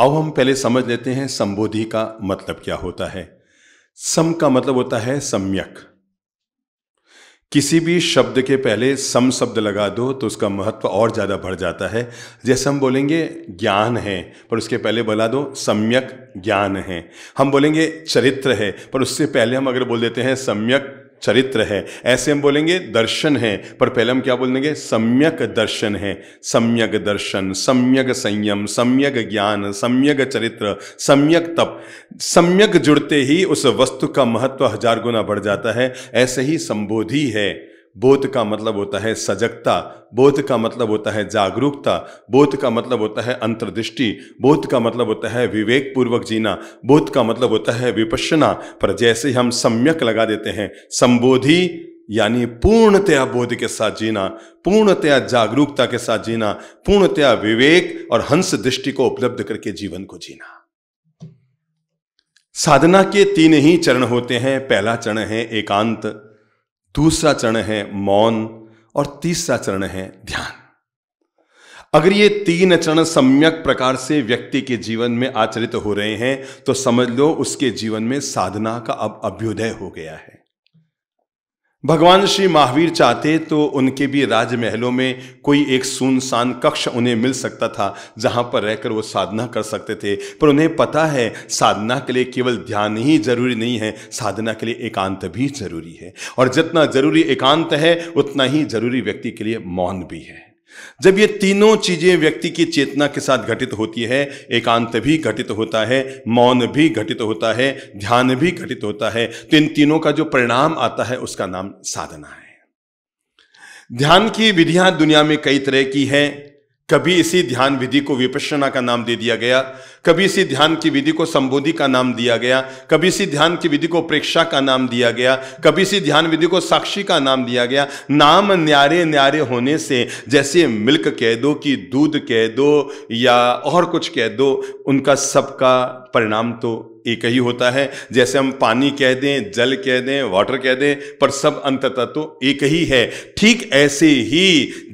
आओ हम पहले समझ लेते हैं संबोधि का मतलब क्या होता है सम का मतलब होता है सम्यक किसी भी शब्द के पहले सम शब्द लगा दो तो उसका महत्व और ज़्यादा बढ़ जाता है जैसे हम बोलेंगे ज्ञान है पर उसके पहले बोला दो सम्यक ज्ञान है हम बोलेंगे चरित्र है पर उससे पहले हम अगर बोल देते हैं सम्यक चरित्र है ऐसे हम बोलेंगे दर्शन है पर पहले हम क्या बोलेंगे सम्यक दर्शन है सम्यक दर्शन सम्यक संयम सम्यक ज्ञान सम्यक चरित्र सम्यक तप सम्यक जुड़ते ही उस वस्तु का महत्व हजार गुना बढ़ जाता है ऐसे ही संबोधि है बोध का मतलब होता है सजगता बोध का मतलब होता है जागरूकता बोध का मतलब होता है अंतर्दृष्टि बोध का मतलब होता है विवेक पूर्वक जीना बोध का मतलब होता है विपश्यना पर जैसे हम सम्यक लगा देते हैं संबोधि यानी पूर्णतया बोध के साथ जीना पूर्णतया जागरूकता के साथ जीना पूर्णतया विवेक और हंस दृष्टि को उपलब्ध करके जीवन को जीना साधना के तीन ही चरण होते हैं पहला चरण है एकांत दूसरा चरण है मौन और तीसरा चरण है ध्यान अगर ये तीन चरण सम्यक प्रकार से व्यक्ति के जीवन में आचरित हो रहे हैं तो समझ लो उसके जीवन में साधना का अब अभ्युदय हो गया है भगवान श्री महावीर चाहते तो उनके भी राजमहलों में कोई एक सुनसान कक्ष उन्हें मिल सकता था जहां पर रहकर वो साधना कर सकते थे पर उन्हें पता है साधना के लिए केवल ध्यान ही जरूरी नहीं है साधना के लिए एकांत भी जरूरी है और जितना जरूरी एकांत है उतना ही जरूरी व्यक्ति के लिए मौन भी है जब ये तीनों चीजें व्यक्ति की चेतना के साथ घटित होती है एकांत भी घटित होता है मौन भी घटित होता है ध्यान भी घटित होता है तो इन तीनों का जो परिणाम आता है उसका नाम साधना है ध्यान की विधियां दुनिया में कई तरह की हैं कभी इसी ध्यान विधि को विपश्यना का नाम दे दिया गया कभी इसी ध्यान की विधि को संबोधि का नाम दिया गया कभी इसी ध्यान की विधि को प्रेक्षा का नाम दिया गया कभी इसी ध्यान विधि को साक्षी का नाम दिया गया नाम न्यारे न्यारे होने से जैसे मिल्क कह दो कि दूध कह दो या और कुछ कह दो उनका सबका परिणाम तो एक ही होता है जैसे हम पानी कह दें जल कह दें वाटर कह दें पर सब अंततः तो एक ही है ठीक ऐसे ही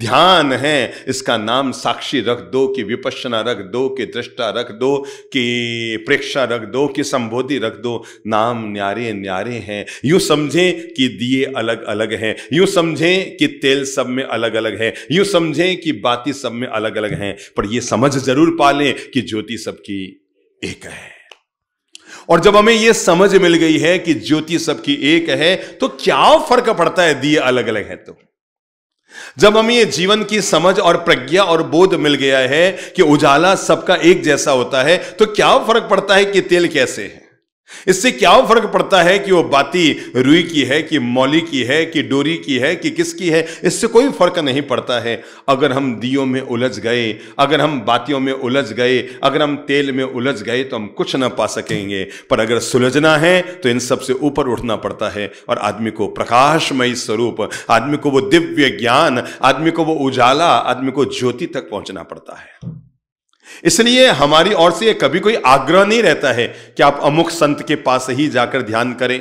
ध्यान है इसका नाम साक्षी रख दो कि विपश्चना रख दो कि दृष्टा रख दो कि प्रेक्षा रख दो कि संबोधि रख दो नाम न्यारे न्यारे हैं यूं समझें कि दिए अलग अलग हैं यूं समझें कि तेल सब में अलग अलग है यूं समझें कि बाती सब में अलग अलग हैं पर यह समझ जरूर पा लें कि ज्योति सबकी एक है और जब हमें यह समझ मिल गई है कि ज्योति सबकी एक है तो क्या फर्क पड़ता है दिए अलग अलग है तो जब हमें ये जीवन की समझ और प्रज्ञा और बोध मिल गया है कि उजाला सबका एक जैसा होता है तो क्या फर्क पड़ता है कि तेल कैसे है इससे क्या फर्क पड़ता है कि वो बाती रुई की है कि मौली की है कि डोरी की है कि किसकी है इससे कोई फर्क नहीं पड़ता है अगर हम दियों में उलझ गए अगर हम बातियों में उलझ गए अगर हम तेल में उलझ गए तो हम कुछ ना पा सकेंगे पर अगर सुलझना है तो इन सब से ऊपर उठना पड़ता है और आदमी को प्रकाशमयी स्वरूप आदमी को वो दिव्य ज्ञान आदमी को वो उजाला आदमी को ज्योति तक पहुंचना पड़ता है इसलिए हमारी ओर से कभी कोई आग्रह नहीं रहता है कि आप अमुक संत के पास ही जाकर ध्यान करें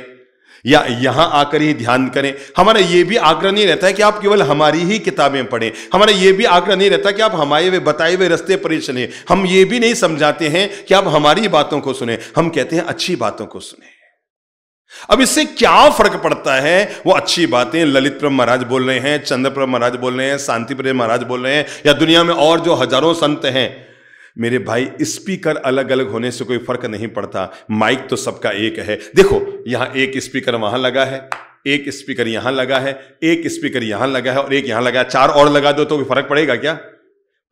या यहां आकर ही ध्यान करें हमारा यह भी आग्रह नहीं रहता है कि आप केवल हमारी ही किताबें पढ़ें हमारा यह भी आग्रह नहीं रहता कि आप हमारे वे बताए हुए रस्ते पर ही चले हम ये भी नहीं समझाते हैं कि आप हमारी बातों को सुने हम कहते हैं अच्छी बातों को सुने अब इससे क्या फर्क पड़ता है वो अच्छी बातें ललित प्रभ महाराज बोल रहे हैं चंद्रप्रभ महाराज बोल रहे हैं शांति प्रभ महाराज बोल रहे हैं या दुनिया में और जो हजारों संत हैं मेरे भाई स्पीकर अलग अलग होने से कोई फर्क नहीं पड़ता माइक तो सबका एक है देखो यहां एक स्पीकर वहां लगा है एक स्पीकर यहां लगा है एक स्पीकर यहां लगा है और एक यहां लगा है चार और लगा दो तो फर्क पड़ेगा क्या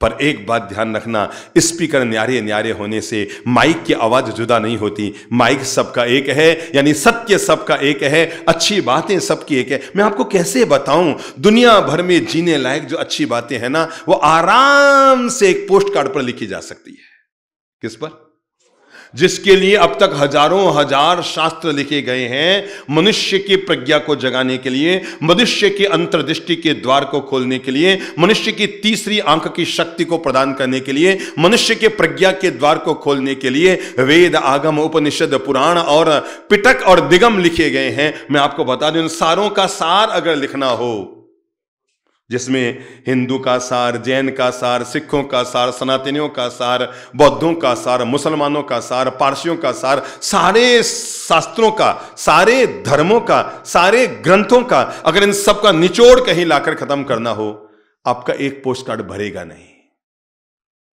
पर एक बात ध्यान रखना स्पीकर न्यारे न्यारे होने से माइक की आवाज जुदा नहीं होती माइक सबका एक है यानी सत्य सबका एक है अच्छी बातें सबकी एक है मैं आपको कैसे बताऊं दुनिया भर में जीने लायक जो अच्छी बातें हैं ना वो आराम से एक पोस्ट कार्ड पर लिखी जा सकती है किस पर जिसके लिए अब तक हजारों हजार शास्त्र लिखे गए हैं मनुष्य की प्रज्ञा को जगाने के लिए मनुष्य के अंतर्दृष्टि के द्वार को खोलने के लिए मनुष्य की तीसरी आंख की शक्ति को प्रदान करने के लिए मनुष्य के प्रज्ञा के द्वार को खोलने के लिए वेद आगम उपनिषद पुराण और पिटक और दिगम लिखे गए हैं मैं आपको बता दें सारों का सार अगर लिखना हो जिसमें हिंदू का सार जैन का सार सिखों का सार सनातनियों का सार बौद्धों का सार मुसलमानों का सार पारसियों का सार सारे शास्त्रों का सारे धर्मों का सारे ग्रंथों का अगर इन सब का निचोड़ कहीं लाकर खत्म करना हो आपका एक पोस्ट कार्ड भरेगा नहीं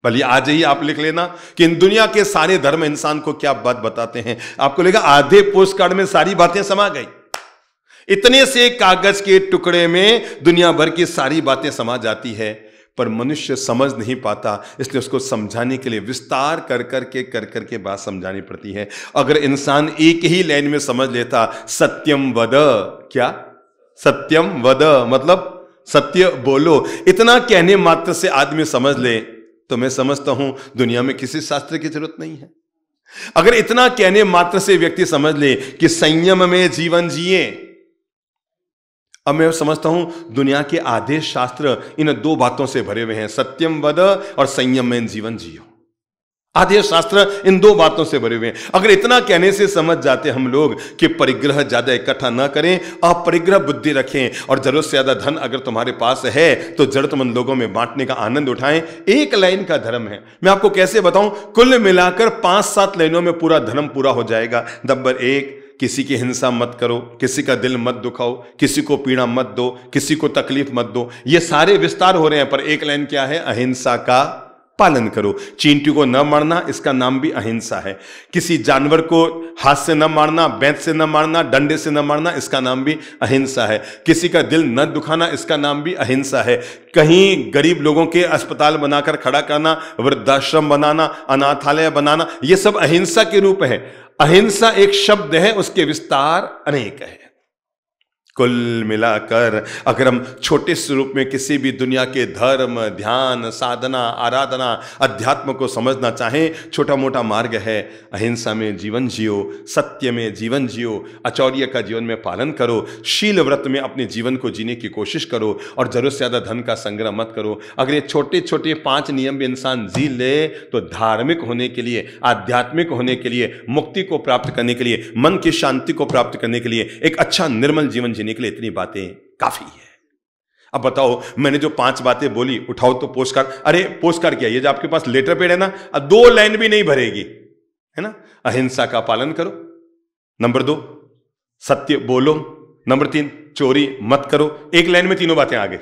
भले आज ही आप लिख लेना कि इन दुनिया के सारे धर्म इंसान को क्या बात बताते हैं आपको लेगा आधे पोस्ट कार्ड में सारी बातें समा गई इतने से कागज के टुकड़े में दुनिया भर की सारी बातें समा जाती है पर मनुष्य समझ नहीं पाता इसलिए उसको समझाने के लिए विस्तार कर कर के कर कर के बात समझानी पड़ती है अगर इंसान एक ही लाइन में समझ लेता सत्यम वद क्या सत्यम वद मतलब सत्य बोलो इतना कहने मात्र से आदमी समझ ले तो मैं समझता हूं दुनिया में किसी शास्त्र की जरूरत नहीं है अगर इतना कहने मात्र से व्यक्ति समझ ले कि संयम में जीवन जिए अब मैं समझता हूं दुनिया के आदेश शास्त्र इन दो बातों से भरे हुए हैं सत्यम वद और संयम में जीवन जियो आदेश शास्त्र इन दो बातों से भरे हुए हैं अगर इतना कहने से समझ जाते हम लोग कि परिग्रह ज्यादा इकट्ठा ना करें अपरिग्रह बुद्धि रखें और जरूरत से ज्यादा धन अगर तुम्हारे पास है तो जरूरतमंद लोगों में बांटने का आनंद उठाएं एक लाइन का धर्म है मैं आपको कैसे बताऊं कुल मिलाकर पांच सात लाइनों में पूरा धर्म पूरा हो जाएगा नंबर एक किसी की हिंसा मत करो किसी का दिल मत दुखाओ किसी को पीड़ा मत दो किसी को तकलीफ मत दो ये सारे विस्तार हो रहे हैं पर एक लाइन क्या है अहिंसा का पालन करो चींटी को न मारना इसका नाम भी अहिंसा है किसी जानवर को हाथ से न मारना बैंत से न मारना डंडे से न मारना इसका नाम भी अहिंसा है किसी का दिल न दुखाना इसका नाम भी अहिंसा है कहीं गरीब लोगों के अस्पताल बनाकर खड़ा करना वृद्धाश्रम बनाना अनाथालय बनाना ये सब अहिंसा के रूप है अहिंसा एक शब्द है उसके विस्तार अनेक है कुल मिलाकर अगर हम छोटे स्वरूप में किसी भी दुनिया के धर्म ध्यान साधना आराधना अध्यात्म को समझना चाहें छोटा मोटा मार्ग है अहिंसा में जीवन जियो सत्य में जीवन जियो अचौर्य का जीवन में पालन करो शील व्रत में अपने जीवन को जीने की कोशिश करो और जरूरत से ज़्यादा धन का संग्रह मत करो अगर ये छोटे छोटे पाँच नियम भी इंसान जी ले तो धार्मिक होने के लिए आध्यात्मिक होने के लिए मुक्ति को प्राप्त करने के लिए मन की शांति को प्राप्त करने के लिए एक अच्छा निर्मल जीवन जीने देने के लिए इतनी बातें काफ़ी है अब बताओ मैंने जो पांच बातें बोली उठाओ तो पोस्ट कार्ड अरे पोस्ट कार्ड क्या ये जो आपके पास लेटर पेड है ना अब दो लाइन भी नहीं भरेगी है ना अहिंसा का पालन करो नंबर दो सत्य बोलो नंबर तीन चोरी मत करो एक लाइन में तीनों बातें आ गई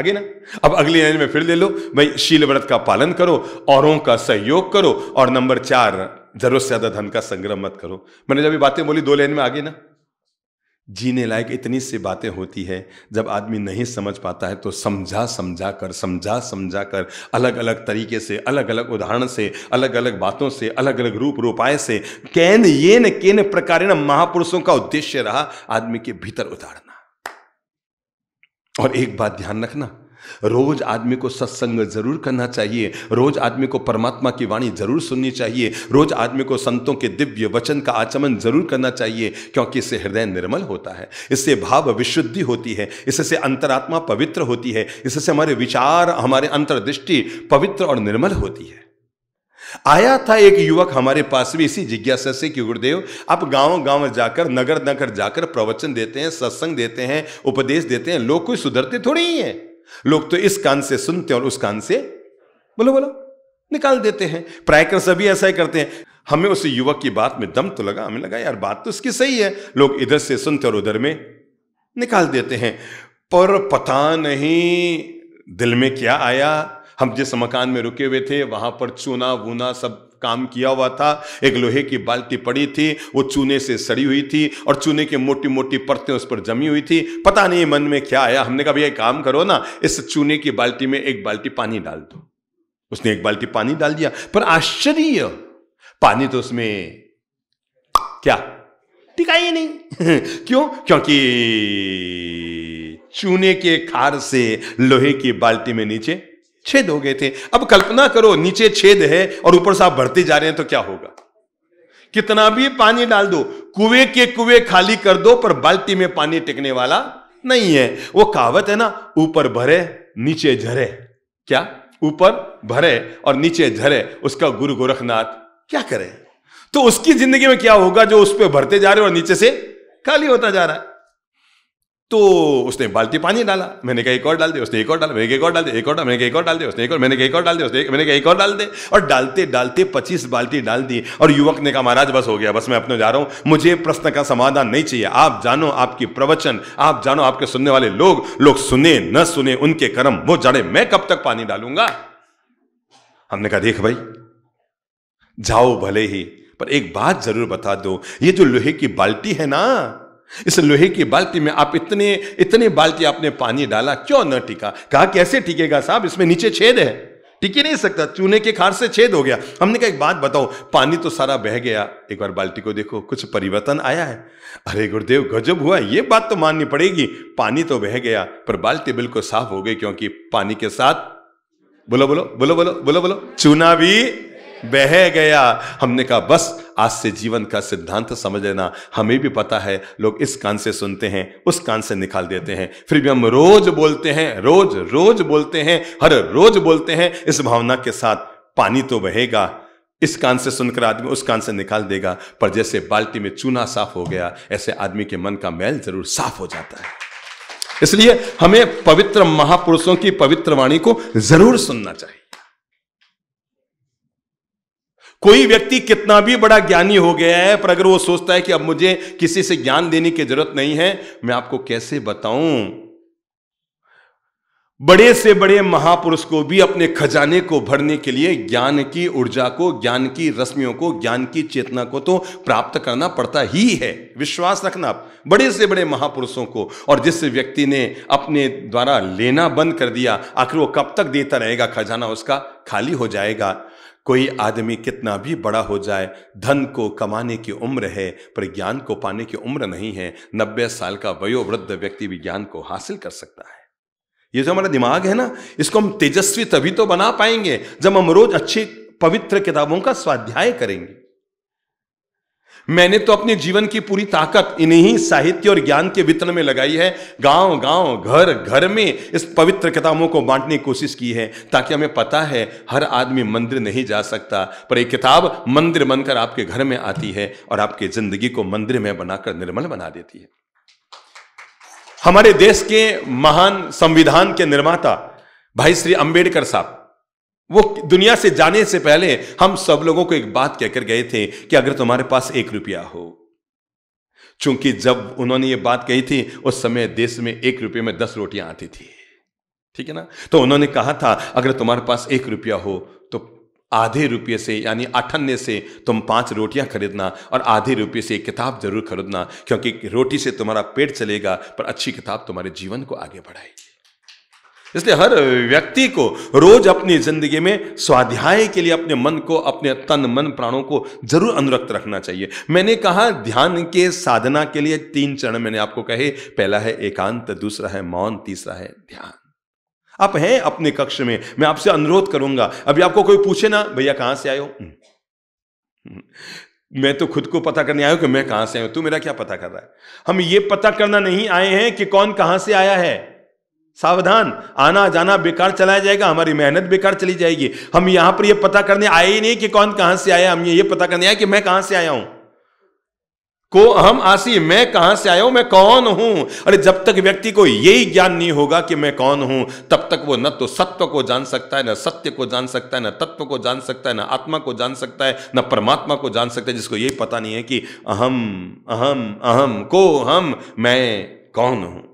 आगे ना अब अगली लाइन में फिर ले लो भाई शील व्रत का पालन करो औरों का सहयोग करो और नंबर चार जरूरत से ज्यादा धन का संग्रह मत करो मैंने जब ये बातें बोली दो लाइन में आगे ना जीने लायक इतनी सी बातें होती है जब आदमी नहीं समझ पाता है तो समझा समझा कर समझा समझा कर अलग अलग तरीके से अलग अलग उदाहरण से अलग अलग बातों से अलग अलग रूप रूपाय से कैन ये न केन प्रकार महापुरुषों का उद्देश्य रहा आदमी के भीतर उतारना और एक बात ध्यान रखना रोज आदमी को सत्संग जरूर करना चाहिए रोज आदमी को परमात्मा की वाणी जरूर सुननी चाहिए रोज आदमी को संतों के दिव्य वचन का आचमन जरूर करना चाहिए क्योंकि इससे हृदय निर्मल होता है इससे भाव विशुद्धि होती है इससे अंतरात्मा पवित्र होती है इससे हमारे विचार हमारे अंतर्दृष्टि पवित्र और निर्मल होती है आया था एक युवक हमारे पास भी इसी जिज्ञासा से कि गुरुदेव आप गांव गांव जाकर नगर नगर जाकर प्रवचन देते हैं सत्संग देते हैं उपदेश देते हैं लोग कोई सुधरते थोड़ी ही है लोग तो इस कान से सुनते हैं और उस कान से बोलो बोलो निकाल देते हैं प्रायकर सभी ऐसा ही करते हैं हमें उस युवक की बात में दम तो लगा हमें लगा यार बात तो उसकी सही है लोग इधर से सुनते और उधर में निकाल देते हैं पर पता नहीं दिल में क्या आया हम जिस मकान में रुके हुए थे वहां पर चूना वूना सब काम किया हुआ था एक लोहे की बाल्टी पड़ी थी वो चूने से सड़ी हुई थी और चूने की मोटी मोटी परतें उस पर जमी हुई थी पता नहीं मन में क्या आया हमने कहा भैया काम करो ना इस चूने की बाल्टी में एक बाल्टी पानी डाल दो उसने एक बाल्टी पानी डाल दिया पर आश्चर्य पानी तो उसमें क्या टिका ही नहीं क्यों क्योंकि चूने के खार से लोहे की बाल्टी में नीचे छेद हो गए थे अब कल्पना करो नीचे छेद है और ऊपर से आप भरते जा रहे हैं तो क्या होगा कितना भी पानी डाल दो कुएं के कुएं खाली कर दो पर बाल्टी में पानी टिकने वाला नहीं है वो कहावत है ना ऊपर भरे नीचे झरे क्या ऊपर भरे और नीचे झरे उसका गुरु गोरखनाथ क्या करे तो उसकी जिंदगी में क्या होगा जो उस पर भरते जा रहे हो और नीचे से खाली होता जा रहा है तो उसने बाल्टी पानी डाला मैंने कहा एक और डाल दे उसने एक और डाला मैंने एक और डाल दे एक और मैंने कहा एक और डाल दे उसने एक और मैंने कहा एक और डाल दे उसने मैंने कहा एक और डाल दे और डालते डालते पच्चीस बाल्टी डाल दी और युवक ने कहा महाराज बस हो गया बस मैं अपने जा रहा हूँ मुझे प्रश्न का समाधान नहीं चाहिए आप जानो आपकी प्रवचन आप जानो आपके सुनने वाले लोग लोग सुने न सुने उनके कर्म वो जाने मैं कब तक पानी डालूंगा हमने कहा देख भाई जाओ भले ही पर एक बात जरूर बता दो ये जो लोहे की बाल्टी है ना इस लोहे की बाल्टी में आप इतने इतने बाल्टी आपने पानी डाला क्यों न टिका कहा कैसे टिकेगा साहब इसमें नीचे छेद है टिक ही नहीं सकता चूने के खार से छेद हो गया हमने कहा एक बात बताओ पानी तो सारा बह गया एक बार बाल्टी को देखो कुछ परिवर्तन आया है अरे गुरुदेव गजब हुआ ये बात तो माननी पड़ेगी पानी तो बह गया पर बाल्टी बिल्कुल साफ हो गई क्योंकि पानी के साथ बोलो बोलो बोलो बोलो बोलो बोलो चूना भी बह गया हमने कहा बस आज से जीवन का सिद्धांत समझ लेना हमें भी पता है लोग इस कान से सुनते हैं उस कान से निकाल देते हैं फिर भी हम रोज बोलते हैं रोज रोज बोलते हैं हर रोज बोलते हैं इस भावना के साथ पानी तो बहेगा इस कान से सुनकर आदमी उस कान से निकाल देगा पर जैसे बाल्टी में चूना साफ हो गया ऐसे आदमी के मन का मैल जरूर साफ हो जाता है इसलिए हमें पवित्र महापुरुषों की पवित्र वाणी को जरूर सुनना चाहिए कोई व्यक्ति कितना भी बड़ा ज्ञानी हो गया है पर अगर वो सोचता है कि अब मुझे किसी से ज्ञान देने की जरूरत नहीं है मैं आपको कैसे बताऊं बड़े से बड़े महापुरुष को भी अपने खजाने को भरने के लिए ज्ञान की ऊर्जा को ज्ञान की रश्मियों को ज्ञान की चेतना को तो प्राप्त करना पड़ता ही है विश्वास रखना बड़े से बड़े महापुरुषों को और जिस व्यक्ति ने अपने द्वारा लेना बंद कर दिया आखिर वो कब तक देता रहेगा खजाना उसका खाली हो जाएगा कोई आदमी कितना भी बड़ा हो जाए धन को कमाने की उम्र है पर ज्ञान को पाने की उम्र नहीं है नब्बे साल का वयोवृद्ध व्यक्ति भी ज्ञान को हासिल कर सकता है ये जो हमारा दिमाग है ना इसको हम तेजस्वी तभी तो बना पाएंगे जब हम रोज अच्छी पवित्र किताबों का स्वाध्याय करेंगे मैंने तो अपने जीवन की पूरी ताकत इन्हीं साहित्य और ज्ञान के वितरण में लगाई है गांव गांव घर घर में इस पवित्र किताबों को बांटने की कोशिश की है ताकि हमें पता है हर आदमी मंदिर नहीं जा सकता पर एक किताब मंदिर बनकर आपके घर में आती है और आपकी जिंदगी को मंदिर में बनाकर निर्मल बना देती है हमारे देश के महान संविधान के निर्माता भाई श्री अंबेडकर साहब वो दुनिया से जाने से पहले हम सब लोगों को एक बात कहकर गए थे कि अगर तुम्हारे पास एक रुपया हो चूंकि जब उन्होंने ये बात कही थी उस समय देश में एक रुपये में दस रोटियां आती थी ठीक है ना तो उन्होंने कहा था अगर तुम्हारे पास एक रुपया हो तो आधे रुपये से यानी अठन्ने से तुम पांच रोटियां खरीदना और आधे रुपये से एक किताब जरूर खरीदना क्योंकि रोटी से तुम्हारा पेट चलेगा पर अच्छी किताब तुम्हारे जीवन को आगे बढ़ाएगी इसलिए हर व्यक्ति को रोज अपनी जिंदगी में स्वाध्याय के लिए अपने मन को अपने तन मन प्राणों को जरूर अनुरक्त रखना चाहिए मैंने कहा ध्यान के साधना के लिए तीन चरण मैंने आपको कहे पहला है एकांत दूसरा है मौन तीसरा है ध्यान आप हैं अपने कक्ष में मैं आपसे अनुरोध करूंगा अभी आपको कोई पूछे ना भैया कहां से आयो हम्म। हम्म। मैं तो खुद को पता करने आयो कि मैं कहां से आयो तू मेरा क्या पता कर रहा है हम ये पता करना नहीं आए हैं कि कौन कहां से आया है सावधान आना जाना बेकार चलाया जाएगा हमारी मेहनत बेकार चली जाएगी हम यहां पर ये यह पता करने आए ही नहीं कि कौन कहां से आया हम ये ये पता करने आए कि मैं कहां से आया हूं को हम आसी मैं कहां से आया हूं मैं कौन हूं अरे जब तक व्यक्ति को यही ज्ञान नहीं होगा कि मैं कौन हूं तब तक वो न तो सत्व को जान सकता है न सत्य को जान सकता है न तत्व को जान सकता है न आत्मा को जान सकता है न परमात्मा को जान सकता है जिसको यही पता नहीं है कि अहम अहम अहम को हम मैं कौन हूं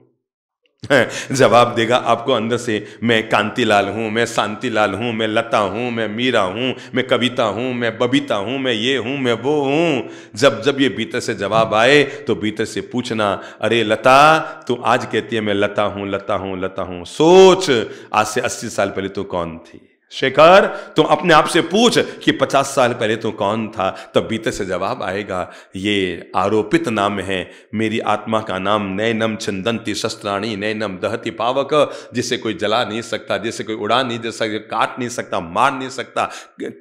जवाब देगा आपको अंदर से मैं कांतिलाल हूँ मैं शांतिलाल हूँ मैं लता हूँ मैं मीरा हूँ मैं कविता हूँ मैं बबीता हूँ मैं ये हूँ मैं वो हूँ जब जब ये भीतर से जवाब आए तो भीतर से पूछना अरे लता तू आज कहती है मैं लता हूँ लता हूँ लता हूँ सोच आज से अस्सी साल पहले तू कौन थी शेखर तुम अपने आप से पूछ कि पचास साल पहले तू कौन था तब बीते से जवाब आएगा ये आरोपित नाम है मेरी आत्मा का नाम नैनम छिंदंती शस्त्राणी नैनम दहती पावक जिसे कोई जला नहीं सकता जिसे कोई उड़ा नहीं दे सकता काट नहीं सकता मार नहीं सकता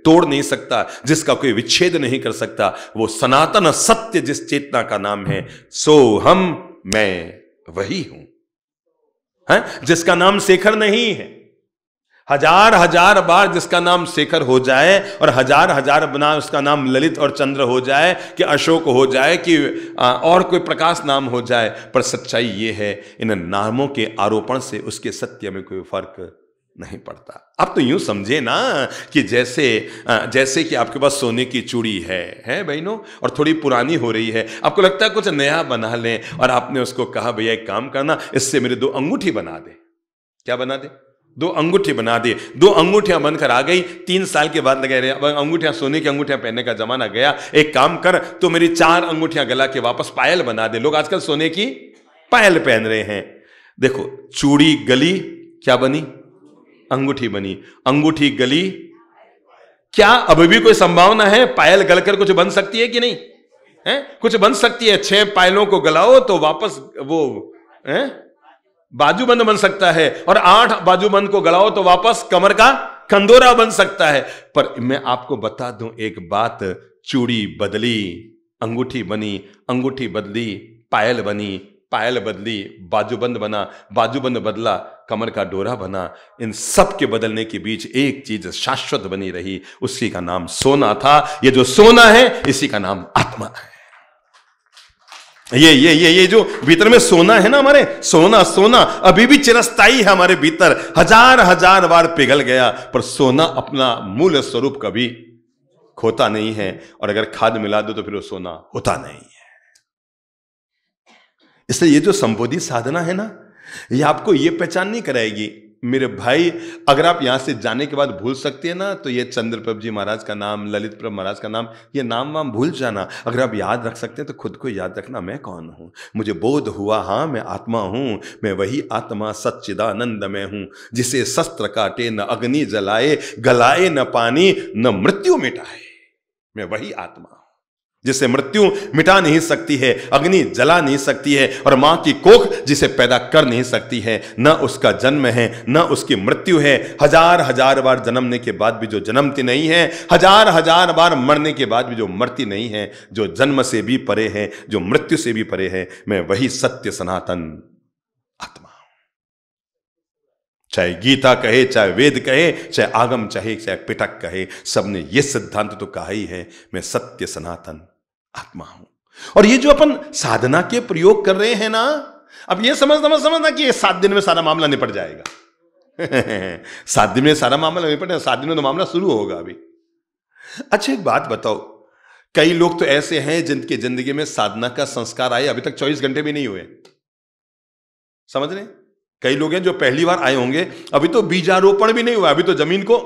तोड़ नहीं सकता जिसका कोई विच्छेद नहीं कर सकता वो सनातन सत्य जिस चेतना का नाम है सो हम मैं वही हूं है जिसका नाम शेखर नहीं है हजार हजार बार जिसका नाम शेखर हो जाए और हजार हजार बना उसका नाम ललित और चंद्र हो जाए कि अशोक हो जाए कि और कोई प्रकाश नाम हो जाए पर सच्चाई ये है इन नामों के आरोपण से उसके सत्य में कोई फर्क नहीं पड़ता आप तो यूं समझे ना कि जैसे जैसे कि आपके पास सोने की चूड़ी है हैं बहनों और थोड़ी पुरानी हो रही है आपको लगता है कुछ नया बना लें और आपने उसको कहा भैया एक काम करना इससे मेरे दो अंगूठी बना दे क्या बना दे दो अंगूठे बना दिए दो अंगूठियां बनकर आ गई तीन साल के बाद लगे रहे अब अंगूठियां सोने की अंगूठियां पहनने का जमाना गया एक काम कर तो मेरी चार अंगूठियां गला के वापस पायल बना दे लोग आजकल सोने की पायल पहन रहे हैं देखो चूड़ी गली क्या बनी अंगूठी बनी अंगूठी गली क्या अभी भी कोई संभावना है पायल गलकर कुछ बन सकती है कि नहीं है कुछ बन सकती है छह पायलों को गलाओ तो वापस वो है बाजूबंद बन सकता है और आठ बाजूबंद को गड़ाओ तो वापस कमर का कंदोरा बन सकता है पर मैं आपको बता दूं एक बात चूड़ी बदली अंगूठी बनी अंगूठी बदली पायल बनी पायल बदली बाजूबंद बना बाजूबंद बदला कमर का डोरा बना इन सब के बदलने के बीच एक चीज शाश्वत बनी रही उसी का नाम सोना था ये जो सोना है इसी का नाम आत्मा है ये ये ये ये जो भीतर में सोना है ना हमारे सोना सोना अभी भी चिरस्थाई है हमारे भीतर हजार हजार बार पिघल गया पर सोना अपना मूल स्वरूप कभी खोता नहीं है और अगर खाद मिला दो तो फिर वो सोना होता नहीं है इसलिए ये जो संबोधि साधना है ना ये आपको ये पहचान नहीं कराएगी मेरे भाई अगर आप यहां से जाने के बाद भूल सकते हैं ना तो ये चंद्रप्रभ जी महाराज का नाम ललित प्रभ महाराज का नाम ये नाम वाम भूल जाना अगर आप याद रख सकते हैं तो खुद को याद रखना मैं कौन हूं मुझे बोध हुआ हाँ मैं आत्मा हूं मैं वही आत्मा सच्चिदानंद में हूं जिसे शस्त्र काटे न अग्नि जलाए गलाए न पानी न मृत्यु मिटाए मैं वही आत्मा हूं जिसे मृत्यु मिटा नहीं सकती है अग्नि जला नहीं सकती है और मां की कोख जिसे पैदा कर नहीं सकती है न उसका जन्म है न उसकी मृत्यु है हजार हजार बार जन्मने के बाद भी जो जन्मती नहीं है हजार हजार बार मरने के बाद भी जो मरती नहीं है जो जन्म से भी परे है जो मृत्यु से भी परे है मैं वही सत्य सनातन आत्मा चाहे गीता कहे चाहे वेद कहे चाहे आगम चाहे चाहे पिटक कहे सबने ये सिद्धांत तो कहा ही है मैं सत्य सनातन आत्मा हूं और ये जो अपन साधना के प्रयोग कर रहे हैं ना अब ये समझना समझना कि ये सात दिन में सारा मामला निपट जाएगा सात दिन में सारा मामला निपटेगा सात दिन में तो मामला शुरू होगा अभी अच्छा एक बात बताओ कई लोग तो ऐसे हैं जिनके जिंदगी में साधना का संस्कार आए अभी तक चौबीस घंटे भी नहीं हुए समझ रहे कई लोग हैं जो पहली बार आए होंगे अभी तो बीजारोपण भी नहीं हुआ अभी तो जमीन को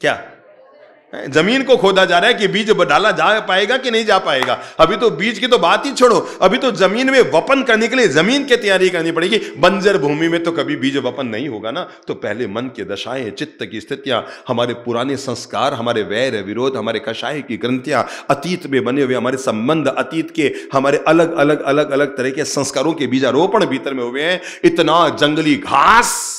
क्या जमीन को खोदा जा रहा है कि बीज डाला जा पाएगा कि नहीं जा पाएगा अभी तो बीज की तो बात ही छोड़ो अभी तो जमीन में वपन करने के लिए जमीन की तैयारी करनी पड़ेगी बंजर भूमि में तो कभी बीज वपन नहीं होगा ना तो पहले मन की दशाएं चित्त की स्थितियां हमारे पुराने संस्कार हमारे वैर विरोध हमारे कषाय की ग्रंथियां अतीत में बने हुए हमारे संबंध अतीत के हमारे अलग अलग अलग अलग तरह के संस्कारों के बीजारोपण भीतर में हुए हैं इतना जंगली घास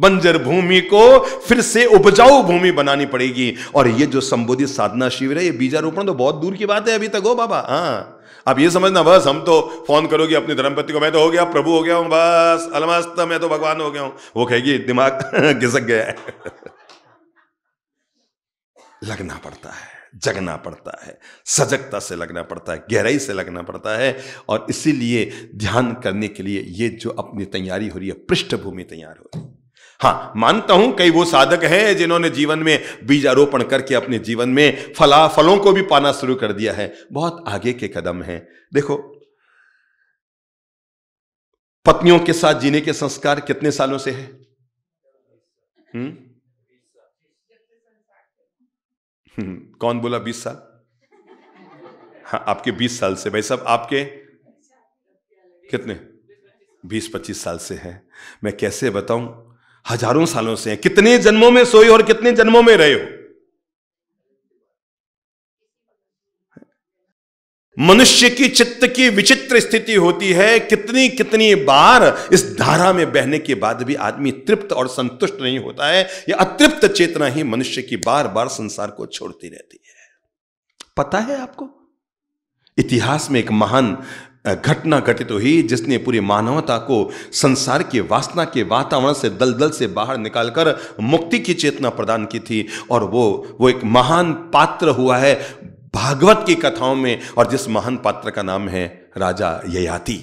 बंजर भूमि को फिर से उपजाऊ भूमि बनानी पड़ेगी और ये जो संबोधित साधना शिविर है ये बीजारोपण तो बहुत दूर की बात है अभी तक हो बाबा हाँ आप ये समझना बस हम तो फोन करोगे अपने धर्मपति को मैं तो हो गया प्रभु हो गया हूं बस अलमस्त मैं तो भगवान हो गया हूं वो कहेगी दिमाग घिसक गया है लगना पड़ता है जगना पड़ता है सजगता से लगना पड़ता है गहराई से लगना पड़ता है और इसीलिए ध्यान करने के लिए ये जो अपनी तैयारी हो रही है पृष्ठभूमि तैयार हो रही है हाँ मानता हूं कई वो साधक हैं जिन्होंने जीवन में बीज आरोपण करके अपने जीवन में फला फलों को भी पाना शुरू कर दिया है बहुत आगे के कदम हैं देखो पत्नियों के साथ जीने के संस्कार कितने सालों से है हुँ? हम्म? हम्म, कौन बोला बीस साल हाँ आपके बीस साल से भाई साहब आपके कितने बीस पच्चीस साल से है मैं कैसे बताऊं हजारों सालों से हैं कितने जन्मों में सोए और कितने जन्मों में रहे हो मनुष्य की चित्त की विचित्र स्थिति होती है कितनी कितनी बार इस धारा में बहने के बाद भी आदमी तृप्त और संतुष्ट नहीं होता है यह अतृप्त चेतना ही मनुष्य की बार बार संसार को छोड़ती रहती है पता है आपको इतिहास में एक महान घटना घटित हुई जिसने पूरी मानवता को संसार की वासना के वातावरण से दलदल से बाहर निकालकर मुक्ति की चेतना प्रदान की थी और वो वो एक महान पात्र हुआ है भागवत की कथाओं में और जिस महान पात्र का नाम है राजा ययाति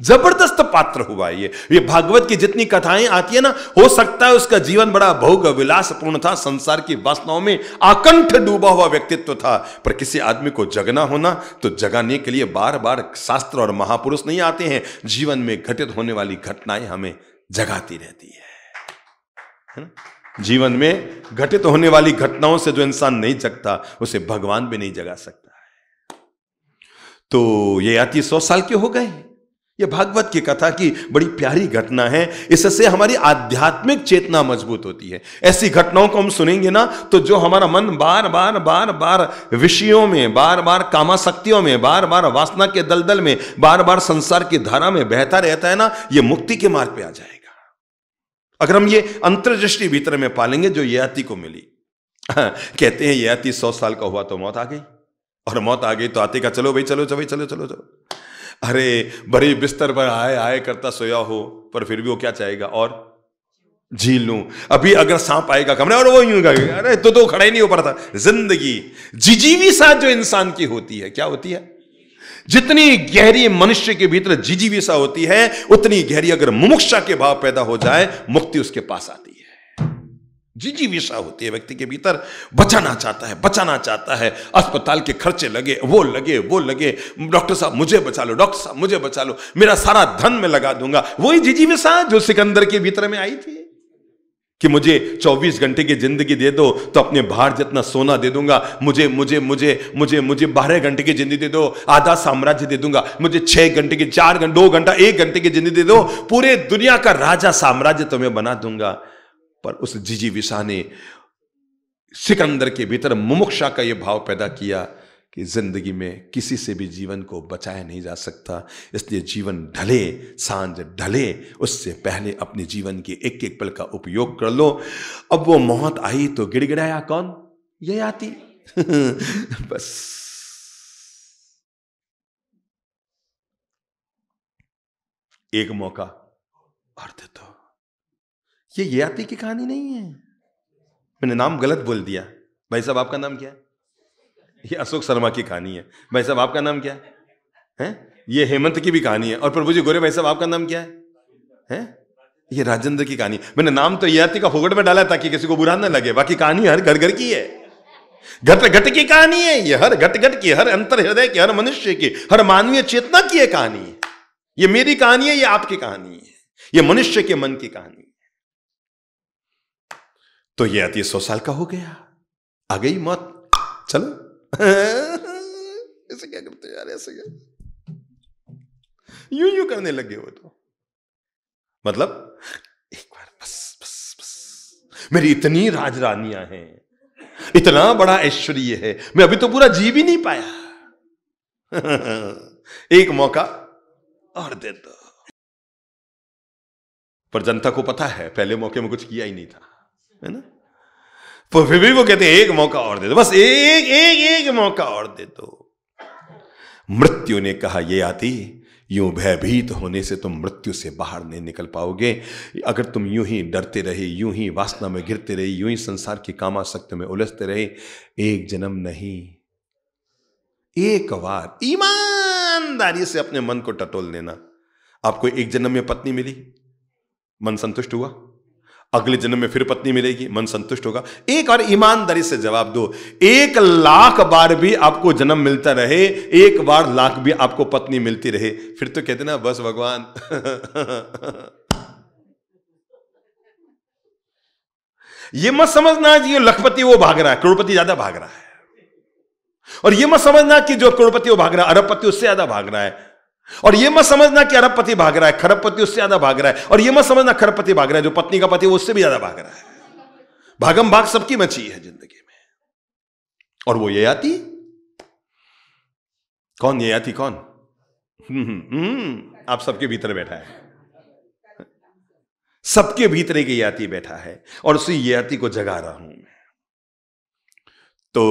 जबरदस्त पात्र हुआ ये ये भागवत की जितनी कथाएं आती है ना हो सकता है उसका जीवन बड़ा भोग विलासपूर्ण था संसार की वासनाओं में आकंठ डूबा हुआ व्यक्तित्व था पर किसी आदमी को जगना होना तो जगाने के लिए बार बार शास्त्र और महापुरुष नहीं आते हैं जीवन में घटित होने वाली घटनाएं हमें जगाती रहती है, जीवन में घटित होने वाली घटनाओं से जो इंसान नहीं जगता उसे भगवान भी नहीं जगा सकता है तो ये आती सौ साल के हो गए यह भागवत की कथा की बड़ी प्यारी घटना है इससे हमारी आध्यात्मिक चेतना मजबूत होती है ऐसी घटनाओं को हम सुनेंगे ना तो जो हमारा मन बार बार बार बार विषयों में बार बार कामाशक्तियों में बार बार वासना के दलदल में बार बार संसार की धारा में बहता रहता है ना ये मुक्ति के मार्ग पर आ जाएगा अगर हम ये अंतर्दृष्टि भीतर में पालेंगे जो यति को मिली हाँ, कहते हैं यति सौ साल का हुआ तो मौत आ गई और मौत आ गई तो आते का चलो भाई चलो चलो चलो चलो चलो अरे बड़े बिस्तर पर आए आए करता सोया हो पर फिर भी वो क्या चाहेगा और झील लू अभी अगर सांप आएगा कमरे और वो यूं कहेगा अरे तो तो खड़ा ही नहीं हो पा रहा था जिंदगी सा जो इंसान की होती है क्या होती है जितनी गहरी मनुष्य के भीतर सा होती है उतनी गहरी अगर मुमुक्षा के भाव पैदा हो जाए मुक्ति उसके पास आती है जिजीविषा होती है व्यक्ति के भीतर बचाना चाहता है बचाना चाहता है अस्पताल के खर्चे लगे वो लगे वो लगे डॉक्टर साहब मुझे बचा लो डॉक्टर साहब मुझे बचा लो मेरा सारा धन में लगा दूंगा वही जिजीविषा जो सिकंदर के भीतर में आई थी कि मुझे 24 घंटे की जिंदगी दे दो तो अपने बाहर जितना सोना दे दूंगा मुझे मुझे मुझे मुझे मुझे बारह घंटे की जिंदगी दे दो आधा साम्राज्य दे दूंगा मुझे छह घंटे की चार घंटे दो घंटा एक घंटे की जिंदगी दे दो पूरे दुनिया का राजा साम्राज्य तुम्हें बना दूंगा पर उस विशा ने सिकंदर के भीतर मुमुक्षा का यह भाव पैदा किया कि जिंदगी में किसी से भी जीवन को बचाया नहीं जा सकता इसलिए जीवन ढले सांझ ढले उससे पहले अपने जीवन के एक एक पल का उपयोग कर लो अब वो मौत आई तो गिड़गिड़ाया कौन ये आती बस एक मौका और दे दो ये आती की कहानी नहीं है मैंने नाम गलत बोल दिया भाई साहब आपका नाम क्या है ये अशोक शर्मा की कहानी है भाई साहब आपका नाम क्या है ये हेमंत की भी कहानी है और प्रभु जी गोरे भाई साहब आपका नाम क्या है हैं ये राजेंद्र की कहानी मैंने नाम तो ययाति का फोगट में डाला ताकि किसी को बुरा ना लगे बाकी कहानी हर घर घर की है घट घट की कहानी है ये हर घट घट की हर अंतर हृदय की हर मनुष्य की हर मानवीय चेतना की ये कहानी है ये मेरी कहानी है ये आपकी कहानी है ये मनुष्य के मन की कहानी तो ये अति सौ साल का हो गया आ गई मौत चलो ऐसे क्या करते यार ऐसे क्या यू यू करने लगे वो तो मतलब एक बार बस बस बस मेरी इतनी राज रानियां हैं इतना बड़ा ऐश्वर्य है मैं अभी तो पूरा जीव ही नहीं पाया एक मौका और दे दो पर जनता को पता है पहले मौके में कुछ किया ही नहीं था है ना पर तो फिर भी वो कहते हैं एक मौका और दे दो बस एक एक एक मौका और दे दो मृत्यु ने कहा ये आती यूं भयभीत होने से तुम मृत्यु से बाहर नहीं निकल पाओगे अगर तुम यूं ही डरते रहे यूं ही वासना में गिरते रहे यूं ही संसार की कामाशक्ति में उलझते रहे एक जन्म नहीं एक बार ईमानदारी से अपने मन को टटोल लेना आपको एक जन्म में पत्नी मिली मन संतुष्ट हुआ अगले जन्म में फिर पत्नी मिलेगी मन संतुष्ट होगा एक और ईमानदारी से जवाब दो एक लाख बार भी आपको जन्म मिलता रहे एक बार लाख भी आपको पत्नी मिलती रहे फिर तो कहते ना बस भगवान ये मत समझना कि लखपति वो भाग रहा है करोड़पति ज्यादा भाग रहा है और ये मत समझना कि जो करोड़पति वो भाग रहा है अरबपति उससे ज्यादा भाग रहा है और यह मत समझना कि अरब पति भाग रहा है खरबपति उससे ज्यादा भाग रहा है और यह मत समझना खरबपति भाग रहा है जो पत्नी का पति वो उससे भी ज्यादा भाग रहा है भागम भाग सबकी मची है जिंदगी में और वो ये आती कौन ये आती कौन हम्म, हम्म, हम्म, आप सबके भीतर बैठा है सबके भीतर एक याति बैठा है और उसी याति को जगा रहा हूं मैं तो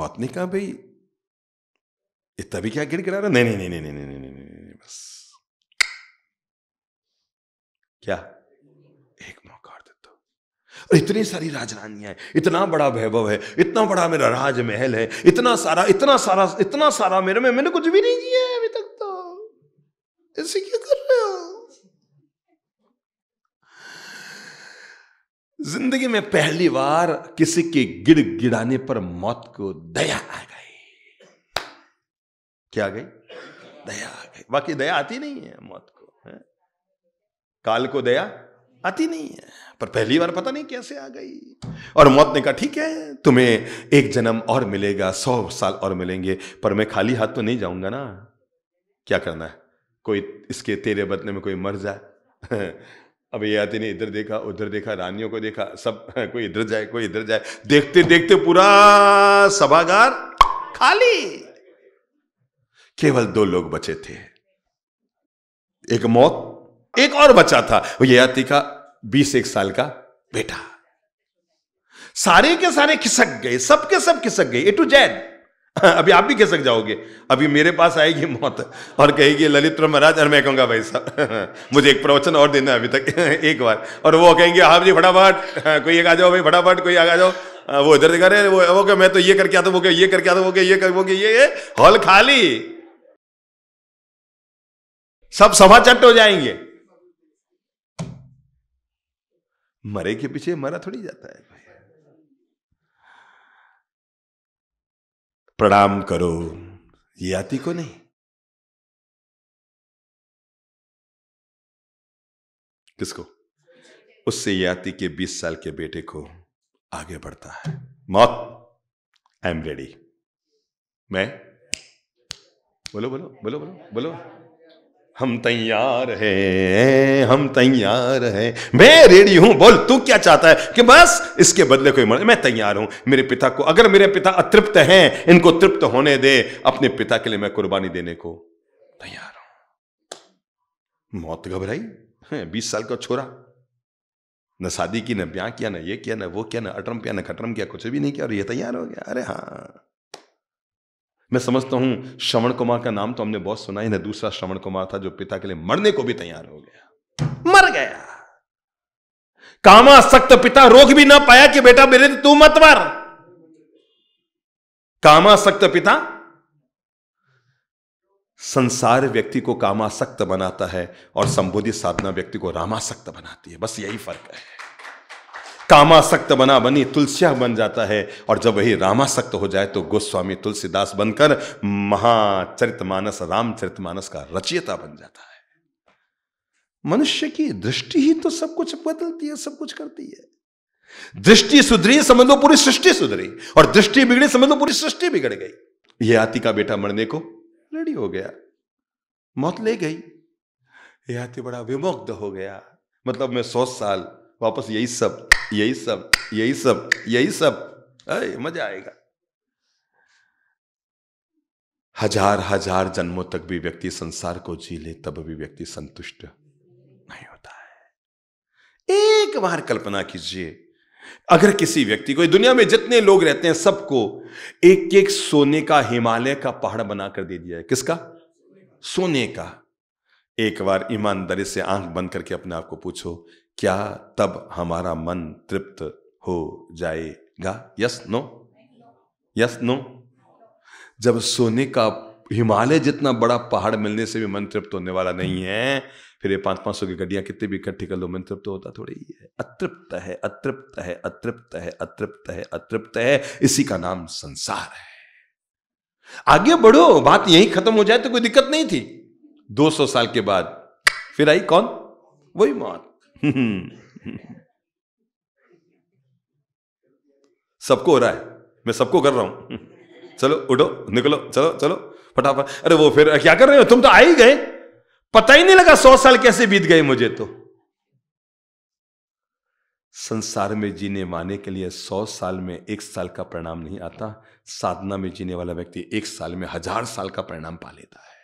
मौत ने कहा भाई इतना भी क्या गिर गिरा रहा नहीं नहीं नहीं नहीं नहीं नहीं नहीं नहीं बस क्या एक मौका और देता और इतनी सारी राजरानियां हैं इतना बड़ा वैभव है इतना बड़ा मेरा राजमहल है इतना सारा इतना सारा इतना सारा मेरे में मैंने कुछ भी नहीं किया है अभी तक तो ऐसे क्या कर रहे हो जिंदगी में पहली बार किसी के गिड़ गिड़ाने पर मौत को दया आ गई क्या आ गई दया आ गई बाकी दया आती नहीं है मौत को है? काल को दया आती नहीं है पर पहली बार पता नहीं कैसे आ गई और मौत ने कहा ठीक है तुम्हें एक जन्म और मिलेगा सौ साल और मिलेंगे पर मैं खाली हाथ तो नहीं जाऊंगा ना क्या करना है कोई इसके तेरे बदले में कोई मर जाए अब ये आती नहीं इधर देखा उधर देखा रानियों को देखा सब कोई इधर जाए कोई इधर जाए देखते देखते पूरा सभागार खाली केवल दो लोग बचे थे एक मौत एक और बचा था वो ययाति का बीस एक साल का बेटा सारे के सारे खिसक गए सबके सब खिसक गए ए टू जेड अभी आप भी खिसक जाओगे अभी मेरे पास आएगी मौत और कहेगी ललित महाराज और मैं कहूंगा भाई साहब मुझे एक प्रवचन और देना अभी तक एक बार और वो कहेंगे आप हाँ जी फटाफट कोई एक आ जाओ भाई फटाफट कोई आ जाओ वो इधर दिखा रहे वो वो मैं तो ये करके आता वो ये करके आता वो ये कर वो ये हॉल खाली सब सभा चट हो जाएंगे मरे के पीछे मरा थोड़ी जाता है भाई प्रणाम करो ये आती को नहीं किसको उससे याति के 20 साल के बेटे को आगे बढ़ता है मौत आई एम रेडी मैं बोलो बोलो बोलो बोलो बोलो हम तैयार हैं हम तैयार हैं मैं रेडी हूं बोल तू क्या चाहता है कि बस इसके बदले कोई मर मैं तैयार हूं मेरे पिता को अगर मेरे पिता अतृप्त हैं इनको तृप्त होने दे अपने पिता के लिए मैं कुर्बानी देने को तैयार हूं मौत घबराई बीस साल का छोरा न शादी की न ब्याह किया न ये किया न वो किया न अटरम किया न खटरम किया कुछ भी नहीं किया और ये तैयार हो गया अरे हाँ मैं समझता हूं श्रवण कुमार का नाम तो हमने बहुत सुना ही ना दूसरा श्रवण कुमार था जो पिता के लिए मरने को भी तैयार हो गया मर गया कामा पिता रोक भी ना पाया कि बेटा मेरे तू मत मर कामाशक्त पिता संसार व्यक्ति को कामासक्त बनाता है और संबोधित साधना व्यक्ति को रामासक्त बनाती है बस यही फर्क है कामासक्त बना बनी तुलसिया बन जाता है और जब वही रामासक्त हो जाए तो गोस्वामी तुलसीदास बनकर महाचरित मानस रामचरित मानस का रचियता बन जाता है मनुष्य की दृष्टि ही तो सब कुछ बदलती है सब कुछ करती है दृष्टि सुधरी समझ लो पूरी सृष्टि सुधरी और दृष्टि बिगड़ी समझ लो पूरी सृष्टि बिगड़ गई ये आती का बेटा मरने को रेडी हो गया मौत ले गई यह आती बड़ा विमुग्ध हो गया मतलब मैं सौ साल वापस यही सब यही सब यही सब यही सब अरे मजा आएगा हजार हजार जन्मों तक भी व्यक्ति संसार को जी ले तब भी व्यक्ति संतुष्ट नहीं होता है एक बार कल्पना कीजिए अगर किसी व्यक्ति को दुनिया में जितने लोग रहते हैं सबको एक एक सोने का हिमालय का पहाड़ बनाकर दे दिया है किसका सोने का एक बार ईमानदारी से आंख बंद करके अपने आप को पूछो क्या तब हमारा मन तृप्त हो जाएगा यस नो यस नो जब सोने का हिमालय जितना बड़ा पहाड़ मिलने से भी मन तृप्त होने वाला नहीं है फिर ये पांच पांच सौ की गड्डियां कितनी भी इकट्ठी कर लो मन तृप्त तो होता थोड़ी ही है अतृप्त है अतृप्त है अतृप्त है अतृप्त है अतृप्त है इसी का नाम संसार है आगे बढ़ो बात यही खत्म हो जाए तो कोई दिक्कत नहीं थी 200 साल के बाद फिर आई कौन वही मौत सबको हो रहा है मैं सबको कर रहा हूं चलो उठो निकलो चलो चलो फटाफट अरे वो फिर क्या कर रहे हो तुम तो आ ही गए पता ही नहीं लगा सौ साल कैसे बीत गए मुझे तो संसार में जीने माने के लिए सौ साल में एक साल का परिणाम नहीं आता साधना में जीने वाला व्यक्ति एक साल में हजार साल का परिणाम पा लेता है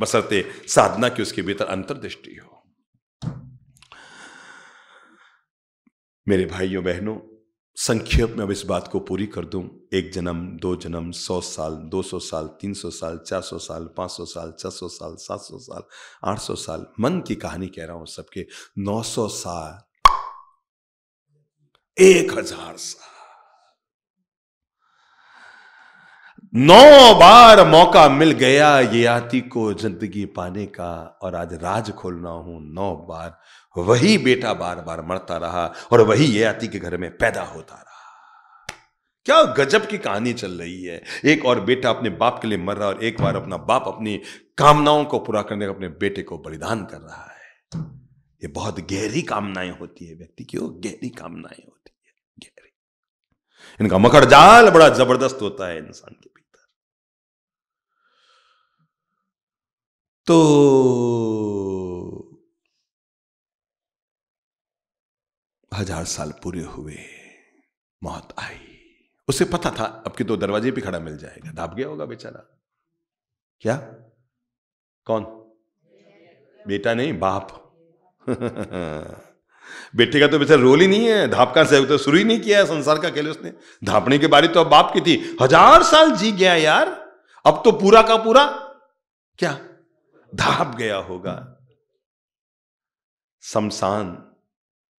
बसरते साधना की उसके भीतर अंतर्दृष्टि हो मेरे भाइयों बहनों संक्षेप में अब इस बात को पूरी कर दूं एक जन्म दो जन्म सौ साल दो सौ साल तीन सौ साल चार सौ साल पाँच सौ साल छः सौ साल सात सौ साल आठ सौ साल मन की कहानी कह रहा हूं सबके नौ सौ साल एक हजार साल नौ बार मौका मिल गया ये आती को जिंदगी पाने का और आज राज खोलना हूं नौ बार वही बेटा बार बार मरता रहा और वही ययाति के घर में पैदा होता रहा क्या गजब की कहानी चल रही है एक और बेटा अपने बाप के लिए मर रहा और एक बार अपना बाप अपनी कामनाओं को पूरा करने का अपने बेटे को बलिदान कर रहा है ये बहुत गहरी कामनाएं होती है व्यक्ति की गहरी कामनाएं होती है गहरी इनका मकर जाल बड़ा जबरदस्त होता है इंसान के भीतर तो हजार साल पूरे हुए मौत आई उसे पता था अब कि तो दरवाजे पे खड़ा मिल जाएगा दाब गया होगा बेचारा क्या कौन बेटा नहीं बाप बेटे का तो बेचारा रोल ही नहीं है धाप का से तो शुरू ही नहीं किया है संसार का खेले उसने धापने के बारे तो अब बाप की थी हजार साल जी गया यार अब तो पूरा का पूरा क्या धाप गया होगा शमशान